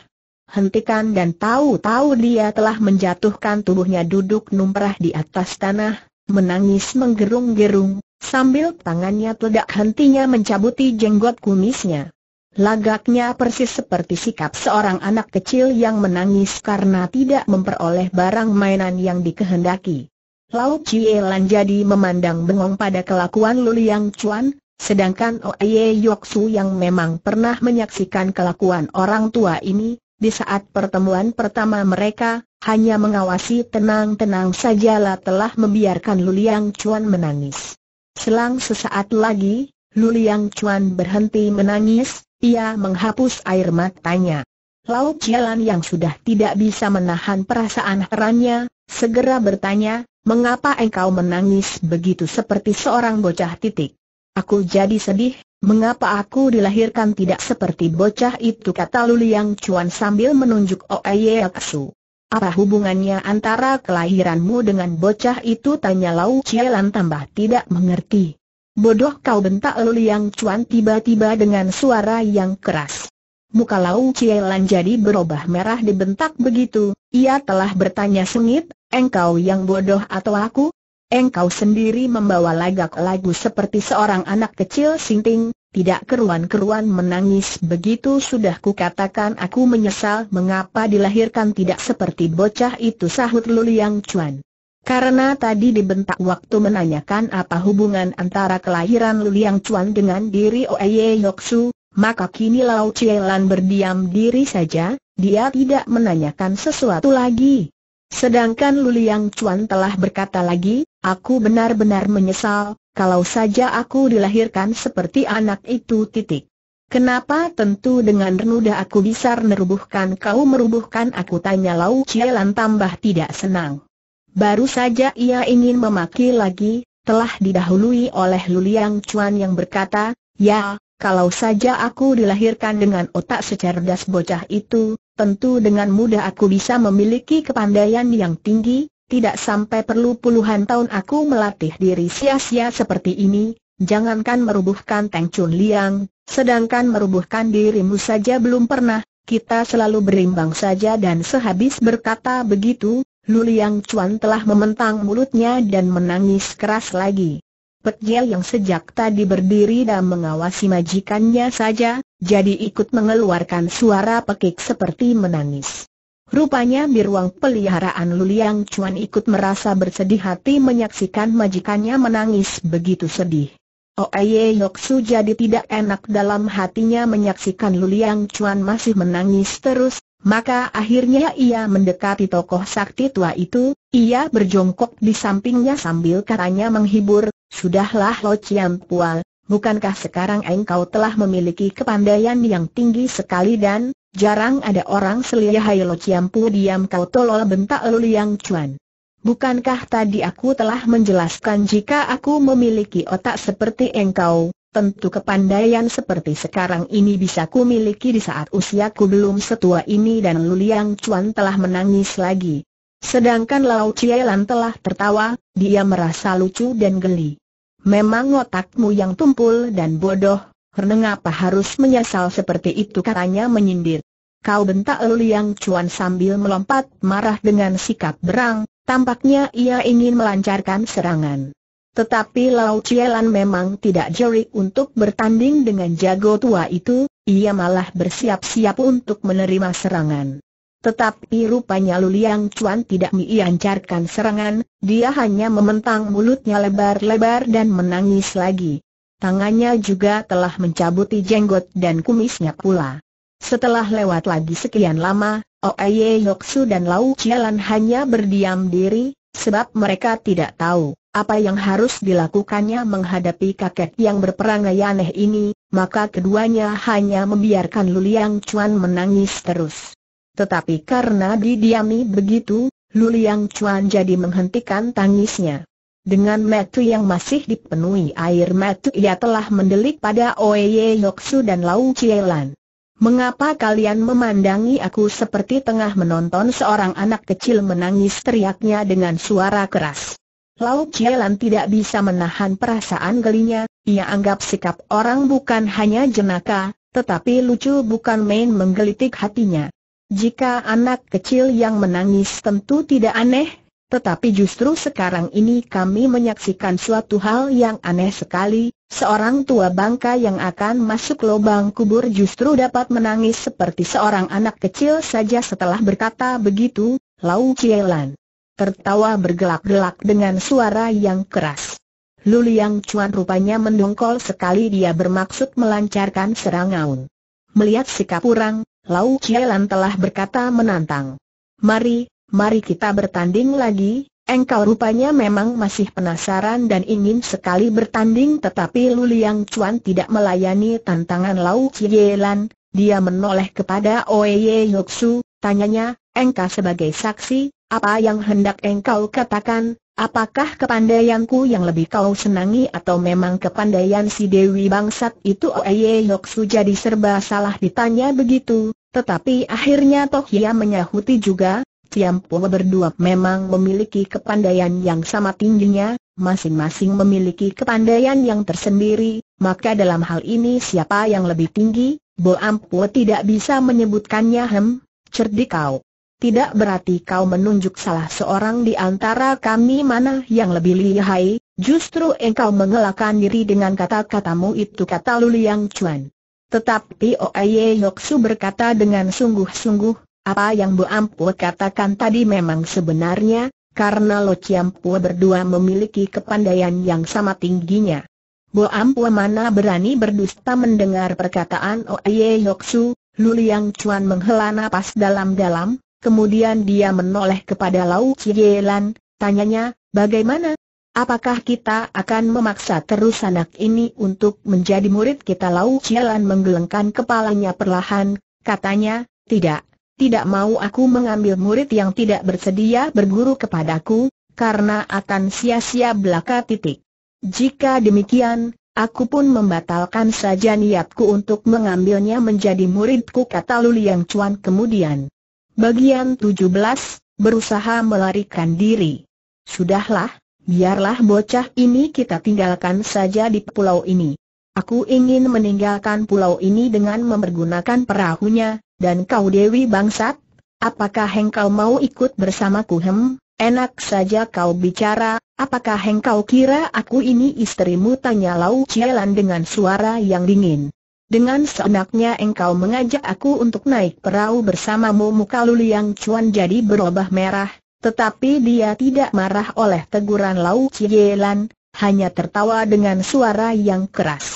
S1: Hentikan dan tahu-tahu dia telah menjatuhkan tubuhnya duduk numprah di atas tanah, menangis menggerung-gerung, sambil tangannya tidak hentinya mencabuti jenggot kumisnya. Lagaknya persis seperti sikap seorang anak kecil yang menangis karena tidak memperoleh barang mainan yang dikehendaki. Lau Chie Lan jadi memandang bengong pada kelakuan Luliang Chuan, Sedangkan Oye Yoksu yang memang pernah menyaksikan kelakuan orang tua ini, di saat pertemuan pertama mereka, hanya mengawasi tenang-tenang sajalah telah membiarkan Luliang Chuan menangis. Selang sesaat lagi, Luliang Chuan berhenti menangis, ia menghapus air matanya. Lau Jalan yang sudah tidak bisa menahan perasaan herannya, segera bertanya, mengapa engkau menangis begitu seperti seorang bocah titik? Aku jadi sedih, mengapa aku dilahirkan tidak seperti bocah itu kata Luliang Cuan sambil menunjuk Oeye Aksu. Apa hubungannya antara kelahiranmu dengan bocah itu tanya Lau Cielan tambah tidak mengerti. Bodoh kau bentak Luliang Cuan tiba-tiba dengan suara yang keras. Muka Lau Cielan jadi berubah merah dibentak begitu, ia telah bertanya sengit, engkau yang bodoh atau aku? engkau sendiri membawa lagak lagu seperti seorang anak kecil sinting, tidak keruan-keruan menangis begitu sudah kukatakan aku menyesal mengapa dilahirkan tidak seperti bocah itu sahut Luliang Chuan. Karena tadi dibentak waktu menanyakan apa hubungan antara kelahiran Luliang Chuan dengan diri Oeye Yoksu, maka kini Lau Chielan berdiam diri saja, dia tidak menanyakan sesuatu lagi. Sedangkan Luliang Chuan telah berkata lagi, Aku benar-benar menyesal, kalau saja aku dilahirkan seperti anak itu titik. Kenapa tentu dengan renuda aku bisa merubuhkan kau merubuhkan aku tanya Lau Cielan tambah tidak senang. Baru saja ia ingin memaki lagi, telah didahului oleh Luliang Chuan yang berkata, Ya, kalau saja aku dilahirkan dengan otak secerdas bocah itu, tentu dengan mudah aku bisa memiliki kepandaian yang tinggi, tidak sampai perlu puluhan tahun aku melatih diri sia-sia seperti ini, jangankan merubuhkan Teng Chun Liang, sedangkan merubuhkan dirimu saja belum pernah, kita selalu berimbang saja dan sehabis berkata begitu, Luliang Chuan telah mementang mulutnya dan menangis keras lagi. Pek Jel yang sejak tadi berdiri dan mengawasi majikannya saja, jadi ikut mengeluarkan suara pekik seperti menangis. Rupanya di ruang peliharaan Luliang Chuan ikut merasa bersedih hati menyaksikan majikannya menangis begitu sedih. Oeye oh, Yoksu jadi tidak enak dalam hatinya menyaksikan Luliang Chuan masih menangis terus, maka akhirnya ia mendekati tokoh sakti tua itu, ia berjongkok di sampingnya sambil katanya menghibur, Sudahlah Lo Chiam Pual, bukankah sekarang engkau telah memiliki kepandaian yang tinggi sekali dan Jarang ada orang selihai Lo Ciampu diam kau tolol bentak Liang Chuan. Bukankah tadi aku telah menjelaskan jika aku memiliki otak seperti engkau, tentu kepandaian seperti sekarang ini bisa ku miliki di saat usiaku belum setua ini dan Lu Liang Chuan telah menangis lagi. Sedangkan Lau Cielan telah tertawa, dia merasa lucu dan geli. Memang otakmu yang tumpul dan bodoh, mengapa harus menyesal seperti itu katanya menyindir. Kau bentak Liang Chuan sambil melompat marah dengan sikap berang, tampaknya ia ingin melancarkan serangan. Tetapi Lau Cielan memang tidak jeli untuk bertanding dengan jago tua itu, ia malah bersiap-siap untuk menerima serangan. Tetapi rupanya Luliang Chuan tidak mengiancarkan serangan, dia hanya mementang mulutnya lebar-lebar dan menangis lagi. Tangannya juga telah mencabuti jenggot dan kumisnya pula. Setelah lewat lagi sekian lama, Oeye Yoksu dan Lau Jalan hanya berdiam diri, sebab mereka tidak tahu apa yang harus dilakukannya menghadapi kakek yang berperangai aneh ini, maka keduanya hanya membiarkan Luliang Chuan menangis terus. Tetapi karena didiami begitu, Luliang Chuan jadi menghentikan tangisnya. Dengan metu yang masih dipenuhi air metu ia telah mendelik pada Oye Yoksu dan Lau Chielan. Mengapa kalian memandangi aku seperti tengah menonton seorang anak kecil menangis teriaknya dengan suara keras? Lau Chielan tidak bisa menahan perasaan gelinya, ia anggap sikap orang bukan hanya jenaka, tetapi lucu bukan main menggelitik hatinya. Jika anak kecil yang menangis tentu tidak aneh, tetapi justru sekarang ini kami menyaksikan suatu hal yang aneh sekali, seorang tua bangka yang akan masuk lubang kubur justru dapat menangis seperti seorang anak kecil saja setelah berkata begitu, Lau Cielan. Tertawa bergelak-gelak dengan suara yang keras. Luliang Cuan rupanya mendongkol sekali dia bermaksud melancarkan serangan. Melihat sikap orang, Lau Cielan telah berkata menantang. Mari, mari kita bertanding lagi, engkau rupanya memang masih penasaran dan ingin sekali bertanding tetapi Luliang Liang Chuan tidak melayani tantangan Lau Lan. dia menoleh kepada Oye Yoksu, tanyanya, engkau sebagai saksi, apa yang hendak engkau katakan, apakah kepandaianku yang lebih kau senangi atau memang kepandaian si Dewi Bangsat itu Oye Yoksu jadi serba salah ditanya begitu, tetapi akhirnya Tohia menyahuti juga, Tiam Pua berdua memang memiliki kepandaian yang sama tingginya, masing-masing memiliki kepandaian yang tersendiri, maka dalam hal ini siapa yang lebih tinggi, Bo Ampua tidak bisa menyebutkannya hem, cerdik kau. Tidak berarti kau menunjuk salah seorang di antara kami mana yang lebih lihai, justru engkau mengelakkan diri dengan kata-katamu itu kata Luliang Chuan. Tetapi Oye Yoksu berkata dengan sungguh-sungguh, apa yang Bu Ampu katakan tadi memang sebenarnya, karena Lo Ciampua berdua memiliki kepandaian yang sama tingginya. Bu Ampu mana berani berdusta mendengar perkataan Oye Yoksu, Luliang Chuan menghela napas dalam-dalam, kemudian dia menoleh kepada Lau Lan, tanyanya, bagaimana? Apakah kita akan memaksa terus anak ini untuk menjadi murid kita? Lau Lan menggelengkan kepalanya perlahan, katanya, tidak tidak mau aku mengambil murid yang tidak bersedia berguru kepadaku, karena akan sia-sia belaka titik. Jika demikian, aku pun membatalkan saja niatku untuk mengambilnya menjadi muridku kata Luli Yang Cuan kemudian. Bagian 17, berusaha melarikan diri. Sudahlah, biarlah bocah ini kita tinggalkan saja di pulau ini. Aku ingin meninggalkan pulau ini dengan mempergunakan perahunya, dan kau Dewi Bangsat, apakah engkau mau ikut bersamaku hem? Enak saja kau bicara, apakah engkau kira aku ini istrimu? Tanya Lau Cielan dengan suara yang dingin. Dengan seenaknya engkau mengajak aku untuk naik perahu bersamamu muka Luliang Cuan jadi berubah merah, tetapi dia tidak marah oleh teguran Lau Cielan, hanya tertawa dengan suara yang keras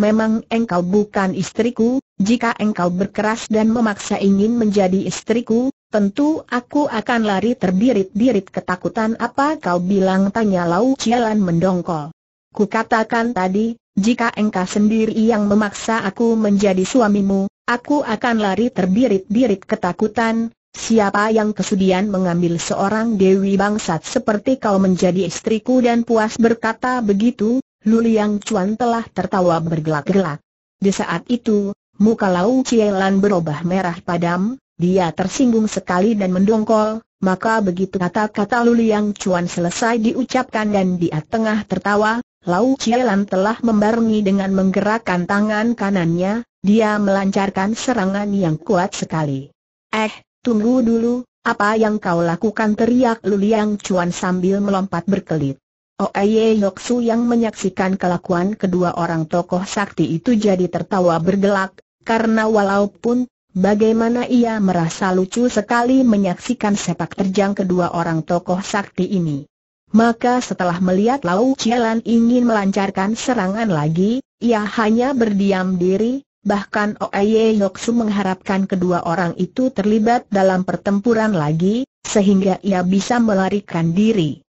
S1: memang engkau bukan istriku, jika engkau berkeras dan memaksa ingin menjadi istriku, tentu aku akan lari terbirit-birit ketakutan apa kau bilang tanya Lau Cialan mendongkol. Ku katakan tadi, jika engkau sendiri yang memaksa aku menjadi suamimu, aku akan lari terbirit-birit ketakutan, Siapa yang kesudian mengambil seorang dewi bangsat seperti kau menjadi istriku dan puas berkata begitu, Luliang Chuan telah tertawa bergelak-gelak. Di saat itu, muka Lau Cielan berubah merah padam, dia tersinggung sekali dan mendongkol, maka begitu kata-kata Luliang Chuan selesai diucapkan dan dia tengah tertawa, Lau Cielan telah membarengi dengan menggerakkan tangan kanannya, dia melancarkan serangan yang kuat sekali. Eh, tunggu dulu, apa yang kau lakukan teriak Luliang Chuan sambil melompat berkelit. Oye Yoksu yang menyaksikan kelakuan kedua orang tokoh sakti itu jadi tertawa bergelak, karena walaupun bagaimana ia merasa lucu sekali menyaksikan sepak terjang kedua orang tokoh sakti ini. Maka setelah melihat Lau Chialan ingin melancarkan serangan lagi, ia hanya berdiam diri, bahkan Oye Yoksu mengharapkan kedua orang itu terlibat dalam pertempuran lagi, sehingga ia bisa melarikan diri.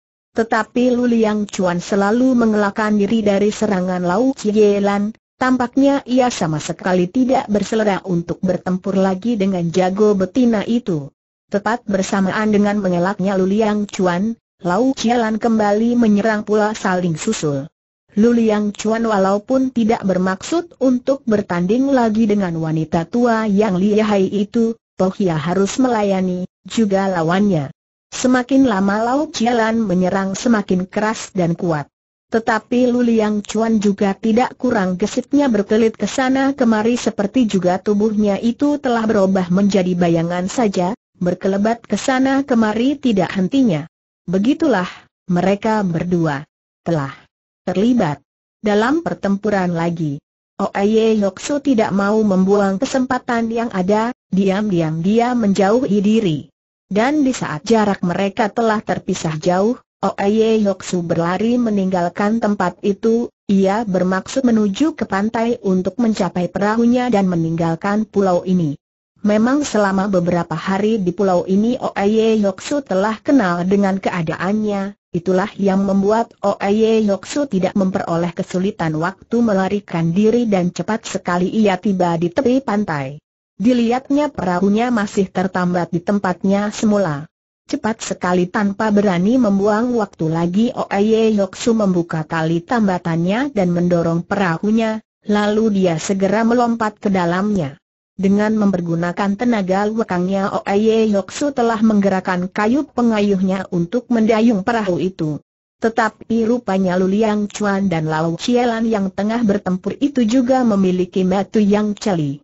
S1: Tetapi Luliang Chuan selalu mengelakkan diri dari serangan Lau Lan, tampaknya ia sama sekali tidak berselera untuk bertempur lagi dengan jago betina itu. Tepat bersamaan dengan mengelaknya Luliang Chuan, Lau Lan kembali menyerang pula saling susul. Luliang Chuan walaupun tidak bermaksud untuk bertanding lagi dengan wanita tua yang lihai itu, toh ia harus melayani, juga lawannya. Semakin lama Lauk Jalan menyerang semakin keras dan kuat. Tetapi Luliang Chuan juga tidak kurang gesitnya berkelit ke sana kemari seperti juga tubuhnya itu telah berubah menjadi bayangan saja, berkelebat ke sana kemari tidak hentinya. Begitulah, mereka berdua telah terlibat dalam pertempuran lagi. Oaye oh, Yoksu tidak mau membuang kesempatan yang ada, diam-diam dia menjauhi diri. Dan di saat jarak mereka telah terpisah jauh, Oye Yoksu berlari meninggalkan tempat itu, ia bermaksud menuju ke pantai untuk mencapai perahunya dan meninggalkan pulau ini. Memang selama beberapa hari di pulau ini Oye Yoksu telah kenal dengan keadaannya, itulah yang membuat Oye Yoksu tidak memperoleh kesulitan waktu melarikan diri dan cepat sekali ia tiba di tepi pantai. Dilihatnya perahunya masih tertambat di tempatnya semula. Cepat sekali tanpa berani membuang waktu lagi Oye Yoksu membuka tali tambatannya dan mendorong perahunya, lalu dia segera melompat ke dalamnya. Dengan mempergunakan tenaga lekangnya Oye Yoksu telah menggerakkan kayu pengayuhnya untuk mendayung perahu itu. Tetapi rupanya Luliang Chuan dan Lao Chielan yang tengah bertempur itu juga memiliki metu yang celi.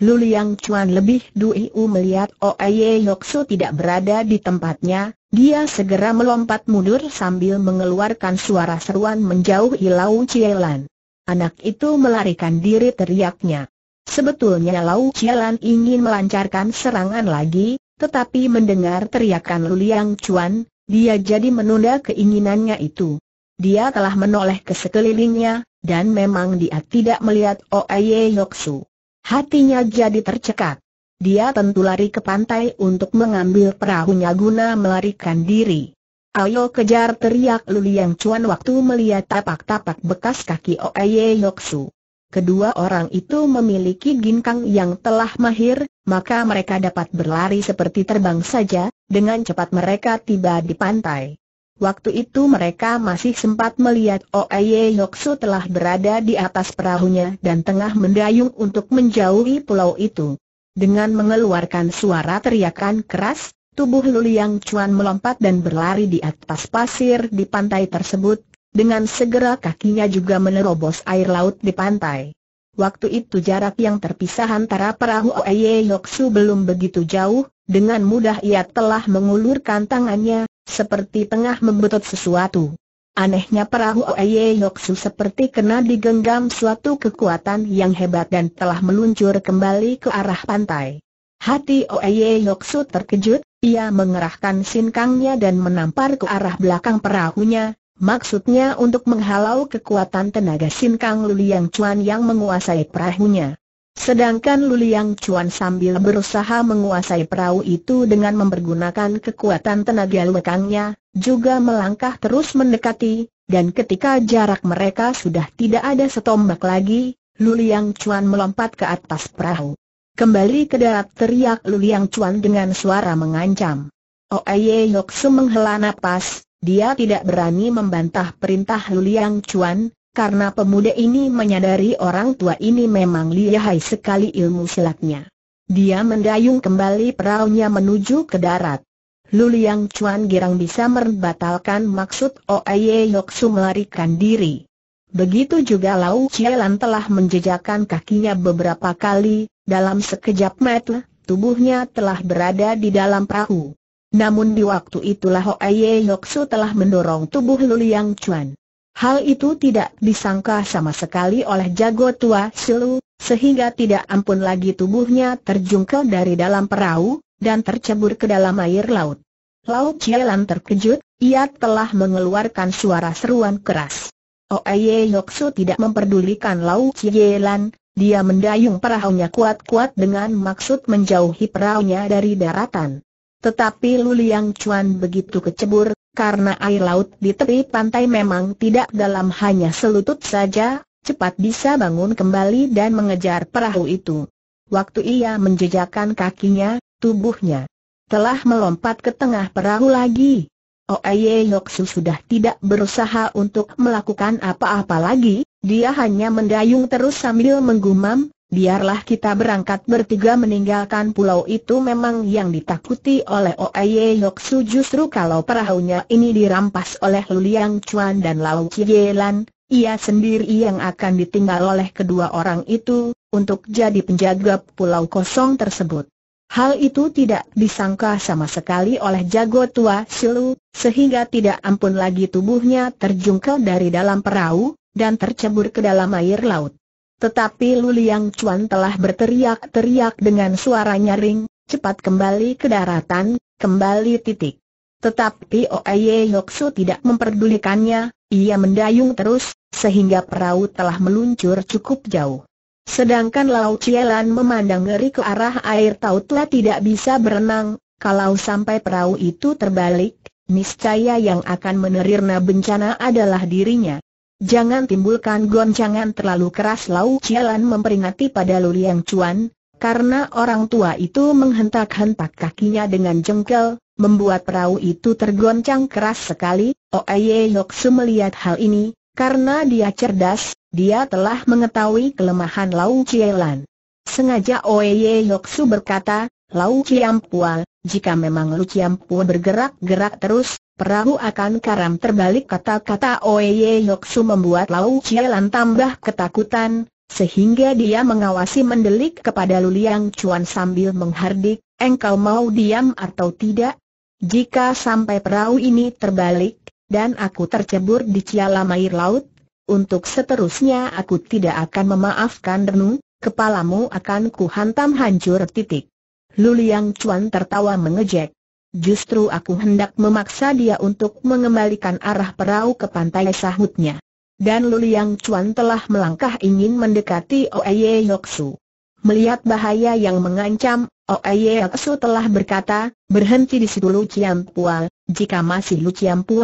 S1: Luliang Chuan lebih dui melihat Oeye Yoksu tidak berada di tempatnya, dia segera melompat mundur sambil mengeluarkan suara seruan menjauh Lau Cielan. Anak itu melarikan diri teriaknya. Sebetulnya Lau Cielan ingin melancarkan serangan lagi, tetapi mendengar teriakan Luliang Chuan, dia jadi menunda keinginannya itu. Dia telah menoleh ke sekelilingnya, dan memang dia tidak melihat Oeye Yoksu. Hatinya jadi tercekat. Dia tentu lari ke pantai untuk mengambil perahunya guna melarikan diri. Ayo kejar teriak Luli yang Cuan waktu melihat tapak-tapak bekas kaki Oeye Yoksu. Kedua orang itu memiliki ginkang yang telah mahir, maka mereka dapat berlari seperti terbang saja, dengan cepat mereka tiba di pantai. Waktu itu mereka masih sempat melihat Oeye Yoksu telah berada di atas perahunya dan tengah mendayung untuk menjauhi pulau itu. Dengan mengeluarkan suara teriakan keras, tubuh Luliang Chuan melompat dan berlari di atas pasir di pantai tersebut, dengan segera kakinya juga menerobos air laut di pantai. Waktu itu jarak yang terpisah antara perahu Oeye Yoksu belum begitu jauh, dengan mudah ia telah mengulurkan tangannya, seperti tengah membetot sesuatu. Anehnya perahu Oye Yoksu seperti kena digenggam suatu kekuatan yang hebat dan telah meluncur kembali ke arah pantai. Hati Oye Yoksu terkejut, ia mengerahkan sinkangnya dan menampar ke arah belakang perahunya, maksudnya untuk menghalau kekuatan tenaga sinkang Luliang Chuan yang menguasai perahunya. Sedangkan Luliang Chuan sambil berusaha menguasai perahu itu dengan mempergunakan kekuatan tenaga lekangnya, juga melangkah terus mendekati, dan ketika jarak mereka sudah tidak ada setombak lagi, Luliang Chuan melompat ke atas perahu. Kembali ke darat teriak Luliang Chuan dengan suara mengancam. Oh, Aye Yoksu menghela nafas, dia tidak berani membantah perintah Luliang Chuan, karena pemuda ini menyadari orang tua ini memang lihai sekali ilmu silatnya. Dia mendayung kembali peraunya menuju ke darat. Luliang Chuan girang bisa membatalkan maksud Oye Yoksu melarikan diri. Begitu juga Lau Chielan telah menjejakkan kakinya beberapa kali, dalam sekejap mata, tubuhnya telah berada di dalam perahu. Namun di waktu itulah Oye Yoksu telah mendorong tubuh Luliang Chuan. Hal itu tidak disangka sama sekali oleh jago tua Silu, sehingga tidak ampun lagi tubuhnya terjungkel dari dalam perahu, dan tercebur ke dalam air laut. Lau Cielan terkejut, ia telah mengeluarkan suara seruan keras. Oeye oh, Yoksu tidak memperdulikan Lau Cielan, dia mendayung perahunya kuat-kuat dengan maksud menjauhi perahunya dari daratan. Tetapi Luliang Chuan begitu kecebur, karena air laut di tepi pantai memang tidak dalam hanya selutut saja, cepat bisa bangun kembali dan mengejar perahu itu. Waktu ia menjejakkan kakinya, tubuhnya telah melompat ke tengah perahu lagi. Oeye Yoksu sudah tidak berusaha untuk melakukan apa-apa lagi, dia hanya mendayung terus sambil menggumam, biarlah kita berangkat bertiga meninggalkan pulau itu memang yang ditakuti oleh Oeye Yoksu justru kalau perahunya ini dirampas oleh Luliang Chuan dan Lau Lan, ia sendiri yang akan ditinggal oleh kedua orang itu, untuk jadi penjaga pulau kosong tersebut. Hal itu tidak disangka sama sekali oleh jago tua Silu, sehingga tidak ampun lagi tubuhnya terjungkel dari dalam perahu, dan tercebur ke dalam air laut. Tetapi Luliang Chuan telah berteriak-teriak dengan suara nyaring, cepat kembali ke daratan, kembali titik. Tetapi Oye Yoksu tidak memperdulikannya, ia mendayung terus, sehingga perahu telah meluncur cukup jauh. Sedangkan Lau Cielan memandang ngeri ke arah air tautlah tidak bisa berenang, kalau sampai perahu itu terbalik, niscaya yang akan menerirna bencana adalah dirinya. Jangan timbulkan goncangan terlalu keras Lau Cialan memperingati pada Lu Liang Chuan, karena orang tua itu menghentak-hentak kakinya dengan jengkel, membuat perahu itu tergoncang keras sekali. Oeye oh, Yoksu melihat hal ini, karena dia cerdas, dia telah mengetahui kelemahan Lau Cialan. Sengaja Oeye Yoksu berkata, Lau Ciampual, jika memang Lu Chiampua bergerak-gerak terus, perahu akan karam terbalik kata-kata Oye Yoksu membuat Lau Cielan tambah ketakutan, sehingga dia mengawasi mendelik kepada Luliang Cuan sambil menghardik, engkau mau diam atau tidak? Jika sampai perahu ini terbalik, dan aku tercebur di cialam air laut, untuk seterusnya aku tidak akan memaafkan Renu, kepalamu akan kuhantam hancur titik. Luliang Cuan tertawa mengejek. Justru aku hendak memaksa dia untuk mengembalikan arah perahu ke pantai sahutnya. Dan Luliang Chuan telah melangkah ingin mendekati Oeye Yoksu. Melihat bahaya yang mengancam, Oeye Yoksu telah berkata, berhenti di situ Lu Ciampual, jika masih Lu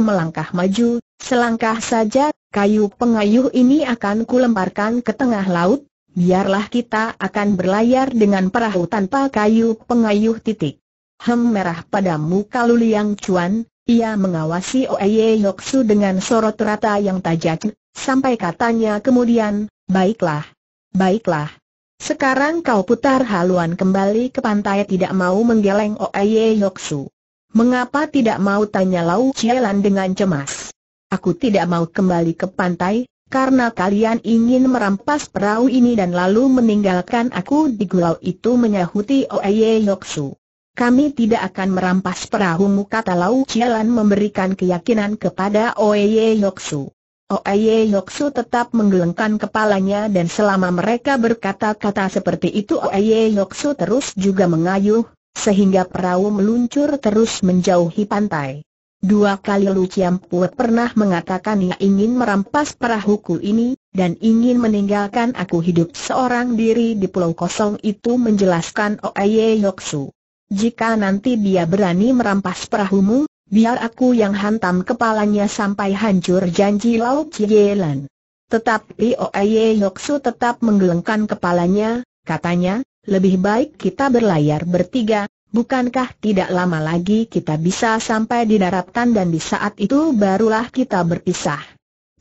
S1: melangkah maju, selangkah saja, kayu pengayuh ini akan kulemparkan ke tengah laut, biarlah kita akan berlayar dengan perahu tanpa kayu pengayuh titik. Hem merah pada muka Luliang Chuan, ia mengawasi Oeye Yoksu dengan sorot rata yang tajam, sampai katanya kemudian, baiklah, baiklah. Sekarang kau putar haluan kembali ke pantai tidak mau menggeleng Oeye Yoksu. Mengapa tidak mau tanya Lau Cielan dengan cemas? Aku tidak mau kembali ke pantai, karena kalian ingin merampas perahu ini dan lalu meninggalkan aku di gulau itu menyahuti Oeye Yoksu. Kami tidak akan merampas perahumu kata Lau Chialan memberikan keyakinan kepada Oeye Yoksu. Oeye Yoksu tetap menggelengkan kepalanya dan selama mereka berkata-kata seperti itu Oeye Yoksu terus juga mengayuh, sehingga perahu meluncur terus menjauhi pantai. Dua kali Lu Ciampue pernah mengatakan ia ingin merampas perahuku ini, dan ingin meninggalkan aku hidup seorang diri di pulau kosong itu menjelaskan Oeye Yoksu. Jika nanti dia berani merampas perahumu, biar aku yang hantam kepalanya sampai hancur janji Lau Chielan. Tetapi Oye Yoksu tetap menggelengkan kepalanya, katanya, lebih baik kita berlayar bertiga, bukankah tidak lama lagi kita bisa sampai di daratan dan di saat itu barulah kita berpisah.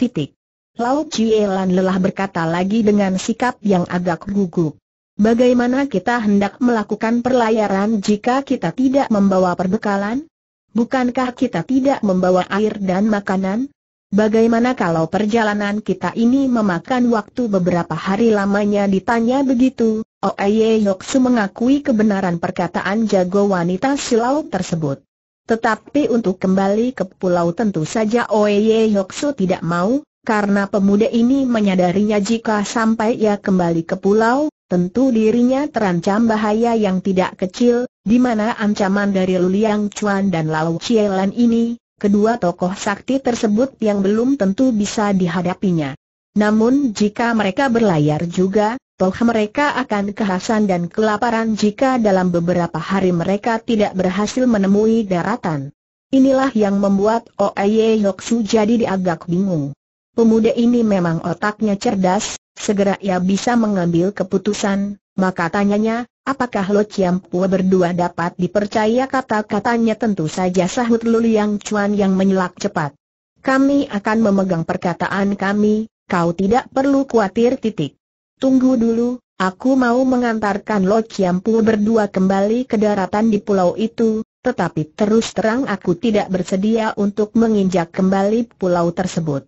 S1: Titik. Lau Chielan lelah berkata lagi dengan sikap yang agak gugup. Bagaimana kita hendak melakukan perlayaran jika kita tidak membawa perbekalan? Bukankah kita tidak membawa air dan makanan? Bagaimana kalau perjalanan kita ini memakan waktu beberapa hari lamanya ditanya begitu? Oeye Yoksu mengakui kebenaran perkataan jago wanita silau tersebut. Tetapi untuk kembali ke pulau tentu saja Oeye Yoksu tidak mau, karena pemuda ini menyadarinya jika sampai ia kembali ke pulau, Tentu dirinya terancam bahaya yang tidak kecil, di mana ancaman dari Luliang Chuan dan Lao Chielan ini, kedua tokoh sakti tersebut yang belum tentu bisa dihadapinya. Namun jika mereka berlayar juga, toh mereka akan kehasan dan kelaparan jika dalam beberapa hari mereka tidak berhasil menemui daratan. Inilah yang membuat Oye Yoksu jadi diagak bingung. Pemuda ini memang otaknya cerdas, Segera ia bisa mengambil keputusan, maka tanyanya, apakah Lo Chiam Pua berdua dapat dipercaya kata-katanya tentu saja sahut yang Chuan yang menyelak cepat. Kami akan memegang perkataan kami, kau tidak perlu khawatir titik. Tunggu dulu, aku mau mengantarkan Lo Chiam Pua berdua kembali ke daratan di pulau itu, tetapi terus terang aku tidak bersedia untuk menginjak kembali pulau tersebut.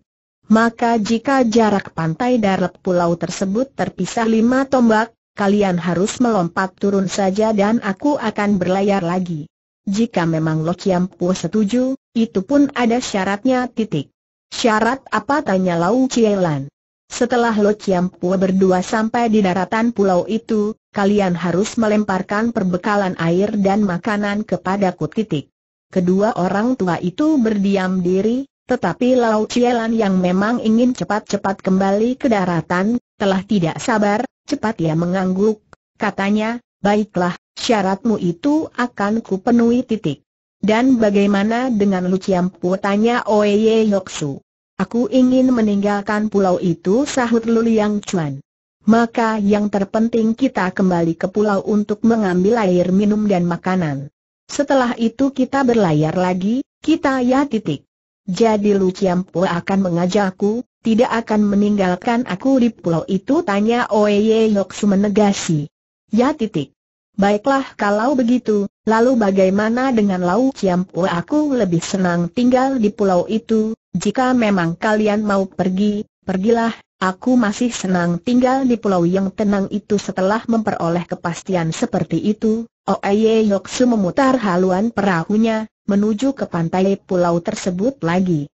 S1: Maka jika jarak pantai darat pulau tersebut terpisah lima tombak, kalian harus melompat turun saja dan aku akan berlayar lagi. Jika memang Lo setuju, itu pun ada syaratnya titik. Syarat apa tanya Lau Lan? Setelah Lo berdua sampai di daratan pulau itu, kalian harus melemparkan perbekalan air dan makanan kepadaku titik. Kedua orang tua itu berdiam diri, tetapi Lau Cielan yang memang ingin cepat-cepat kembali ke daratan, telah tidak sabar, cepat ia mengangguk. Katanya, baiklah, syaratmu itu akan kupenuhi titik. Dan bagaimana dengan Lu Ciampu? Tanya Oeye Yoksu. Aku ingin meninggalkan pulau itu sahut Lu Liang Chuan. Maka yang terpenting kita kembali ke pulau untuk mengambil air minum dan makanan. Setelah itu kita berlayar lagi, kita ya titik. Jadi Lu Po akan mengajakku, tidak akan meninggalkan aku di pulau itu tanya Oye Yoksu menegasi. Ya titik. Baiklah kalau begitu, lalu bagaimana dengan Lau Po aku lebih senang tinggal di pulau itu, jika memang kalian mau pergi, pergilah, Aku masih senang tinggal di pulau yang tenang itu setelah memperoleh kepastian seperti itu. Oeye Yoksu memutar haluan perahunya, menuju ke pantai pulau tersebut lagi.